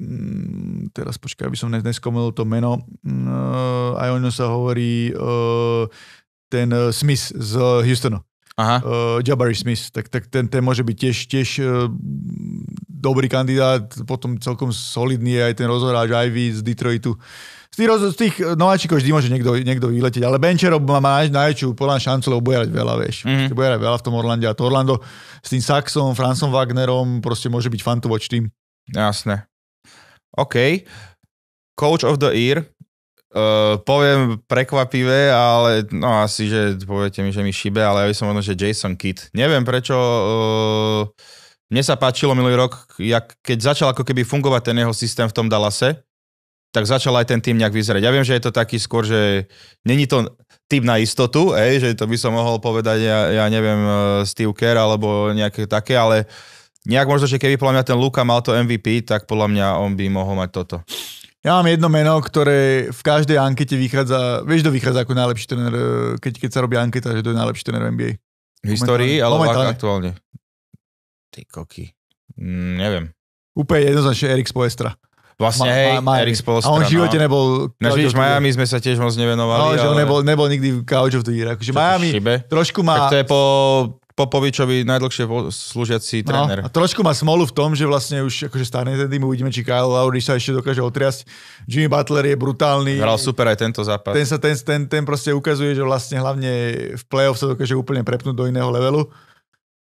mm, teraz počkaj, aby som neskomil to meno, uh, aj o ňom sa hovorí uh, ten Smith z Houstonu. Aha. Uh, Jabari Smith, tak, tak ten, ten môže byť tiež, tiež uh, dobrý kandidát, potom celkom solidný je aj ten rozhoráč Ivy z Detroitu. Z tých, z tých nováčikov vždy môže niekto, niekto vyletieť, ale Benchero má, naj, najväčšiu podľa šancu, lebo bude veľa, vieš. Mm-hmm. Bude hrať veľa v tom Orlande a to Orlando s tým Saxom, Francom Wagnerom proste môže byť fan to watch Jasné. OK. Coach of the Year, Uh, poviem prekvapivé, ale no asi, že poviete mi, že mi šibe, ale ja by som možno, že Jason Kidd. Neviem prečo... Uh, mne sa páčilo minulý rok, jak, keď začal ako keby fungovať ten jeho systém v tom Dallase, tak začal aj ten tým nejak vyzerať. Ja viem, že je to taký skôr, že není to tým na istotu, ej, že to by som mohol povedať, ja, ja neviem, eh, Steve Kerr alebo nejaké také, ale nejak možno, že keby podľa mňa ten Luka mal to MVP, tak podľa mňa on by mohol mať toto. Ja mám jedno meno, ktoré v každej ankete vychádza, vieš, kto vychádza ako najlepší tréner, e, keď, keď sa robí anketa, že to je najlepší tréner NBA? V histórii, alebo ak aktuálne? Ty koky. Mm, neviem. Úplne jednoznačne Erik Spoestra. Vlastne, ma, hej, ma, Erik Spoestra. A on v no. živote no. nebol... Na Žiž Miami sme sa tiež moc nevenovali. No, ale... že on nebol, nebol nikdy v Couch of the Year. Akože Miami šibe? trošku má... Tak to je po Popovičovi najdlhšie slúžiaci no, tréner. A trošku má smolu v tom, že vlastne už akože starý ten tým uvidíme, či Kyle Lowry sa ešte dokáže otriasť. Jimmy Butler je brutálny. Hral super aj tento zápas. Ten, sa, ten, ten, ten proste ukazuje, že vlastne hlavne v play-off sa dokáže úplne prepnúť do iného levelu.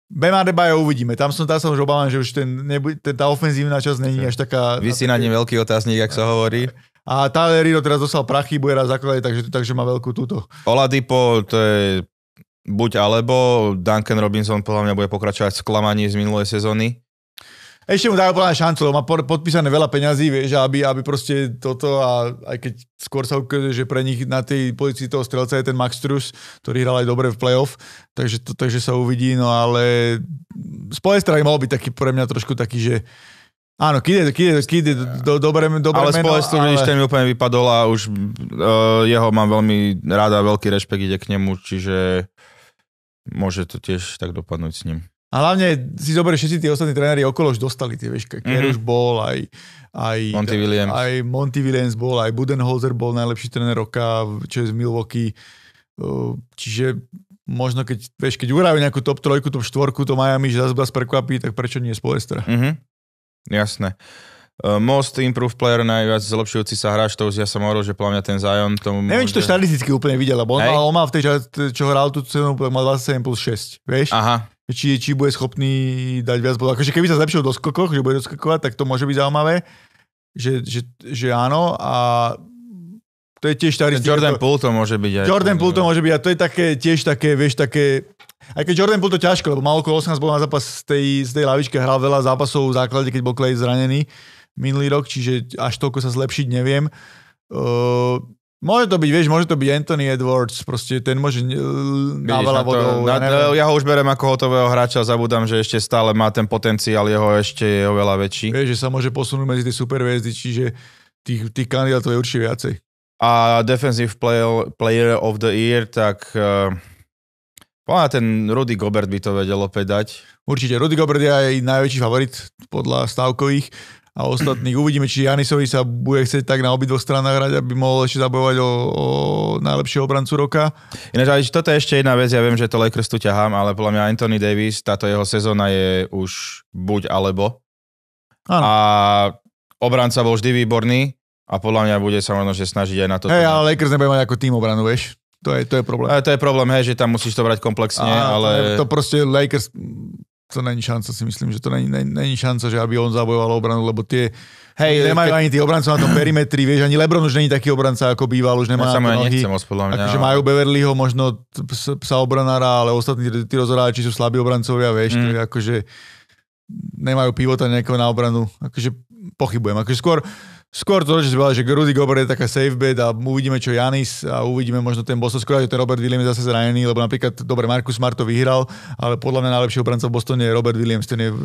Bam Adebayo uvidíme. Tam som, tam som už obávam, že už ten, nebu- ten, tá ofenzívna časť není až taká... Vysí na ne veľký otáznik, ak sa hovorí. A Tyler Hero teraz dostal prachy, bude raz zakladať, takže, takže má veľkú túto. Oladipo, to je buď alebo Duncan Robinson podľa mňa bude pokračovať v sklamaní z minulej sezóny. Ešte mu dajú plná šancu, lebo má podpísané veľa peňazí, vieš, aby, aby proste toto a aj keď skôr sa ukazuje, že pre nich na tej pozícii toho strelca je ten Max Trus, ktorý hral aj dobre v playoff, takže, to, takže sa uvidí, no ale z mojej strany malo byť taký pre mňa trošku taký, že Áno, kýde, je, kýde, do, dobré, dobré ale meno. Spolestu, ale spolestu, mi úplne vypadol a už uh, jeho mám veľmi rád a veľký rešpekt ide k nemu, čiže môže to tiež tak dopadnúť s ním. A hlavne si zober, všetci tí ostatní tréneri okolo už dostali tie, vieš, mm-hmm. už bol, aj, aj, Monty Williams. aj Monty Williams bol, aj Budenholzer bol najlepší tréner roka, čo je z Milwaukee. Čiže možno keď, vieš, keď urajú nejakú top trojku, top štvorku, to Miami, že zase vás prekvapí, tak prečo nie z Polestra? Mm-hmm. Jasné. Uh, Eh, most Improved Player, najviac zlepšujúci sa hráč, to už ja som hovoril, že mňa ten Zion. Tomu Neviem, môže... či to štatisticky úplne videl, lebo on, hey? on má v tej čase, čo hral tú cenu, mal 27 plus 6, vieš? Aha. Či, či bude schopný dať viac bodov. Akože keby sa zlepšil do skokov, že bude doskakovať, tak to môže byť zaujímavé, že, že, že áno. A to je tiež štatistika. Jordan Poole to môže byť. Aj Jordan Poole to môže byť a to je také, tiež také, vieš, také... Aj keď Jordan Poole to ťažko, lebo mal okolo 18 bol na zápas z tej, z tej lavičky, hral veľa zápasov v základe, keď bol Clay zranený minulý rok, čiže až toľko sa zlepšiť neviem. Uh, Môže to byť, vieš, môže to byť Anthony Edwards, proste ten môže návala vodou. Na, ja, ja ho už berem ako hotového hráča, zabudám, že ešte stále má ten potenciál, jeho ešte je oveľa väčší. Vieš, že sa môže posunúť medzi tie superhviezdy, čiže tých, tých kandidátov je určite viacej. A Defensive player, player of the Year, tak uh, ten Rudy Gobert by to vedel opäť dať. Určite, Rudy Gobert je aj najväčší favorit podľa stavkových a ostatných. Uvidíme, či Janisovi sa bude chcieť tak na obidvoch stranách hrať, aby mohol ešte zabojovať o, o najlepšieho obrancu roka. Ináč, toto je ešte jedna vec, ja viem, že to Lakers tu ťahám, ale podľa mňa Anthony Davis, táto jeho sezóna je už buď alebo. Ano. A obranca bol vždy výborný a podľa mňa bude sa možno že snažiť aj na to. Hej, ale Lakers nebude mať ako tým obranu, vieš. To je, to je problém. A to je problém, hej, že tam musíš to brať komplexne, a, ale... To, je, to proste Lakers to není šanca, si myslím, že to není, není, není šanca, že aby on zabojoval obranu, lebo tie Hej, nemajú ani tí obrancov na tom perimetri, vieš, ani Lebron už není taký obranca, ako býval, už nemá ja sa nohy. Nechcem, mňa. Akože majú Beverlyho, možno psa obranára, ale ostatní tí rozhráči sú slabí obrancovia, vieš, mm. akože nemajú pivota nejakého na obranu. Akože pochybujem. Akože skôr Skôr to, že si povedal, že Rudy Gobert je taká safe bet a uvidíme, čo Janis a uvidíme možno ten Boston. Skôr, že ten Robert Williams je zase zranený, lebo napríklad, dobre, Markus Smart to vyhral, ale podľa mňa najlepší obranca v Bostone je Robert Williams, ten je e,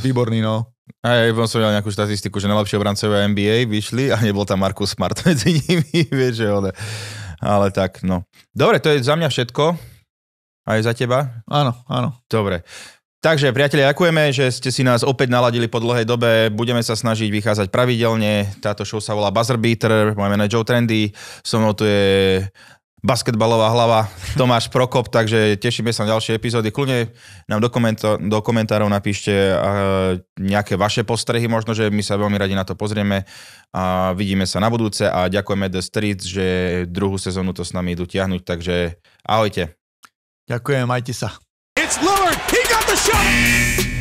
výborný, no. A ja som videl nejakú štatistiku, že najlepší obrancovia NBA vyšli a nebol tam Markus Smart medzi nimi, vieš, že ale, ale tak, no. Dobre, to je za mňa všetko. Aj za teba? Áno, áno. Dobre. Takže priatelia, ďakujeme, že ste si nás opäť naladili po dlhej dobe. Budeme sa snažiť vychádzať pravidelne. Táto show sa volá Buzzer Beater, moje meno je Joe Trendy, so mnou tu je basketbalová hlava Tomáš Prokop, takže tešíme sa na ďalšie epizódy. Kľudne nám do, komento- do komentárov napíšte uh, nejaké vaše postrehy, možno, že my sa veľmi radi na to pozrieme a vidíme sa na budúce a ďakujeme The Streets, že druhú sezónu to s nami idú tiahnuť, takže ahojte. Ďakujem, majte sa. It's Lord, he Shot.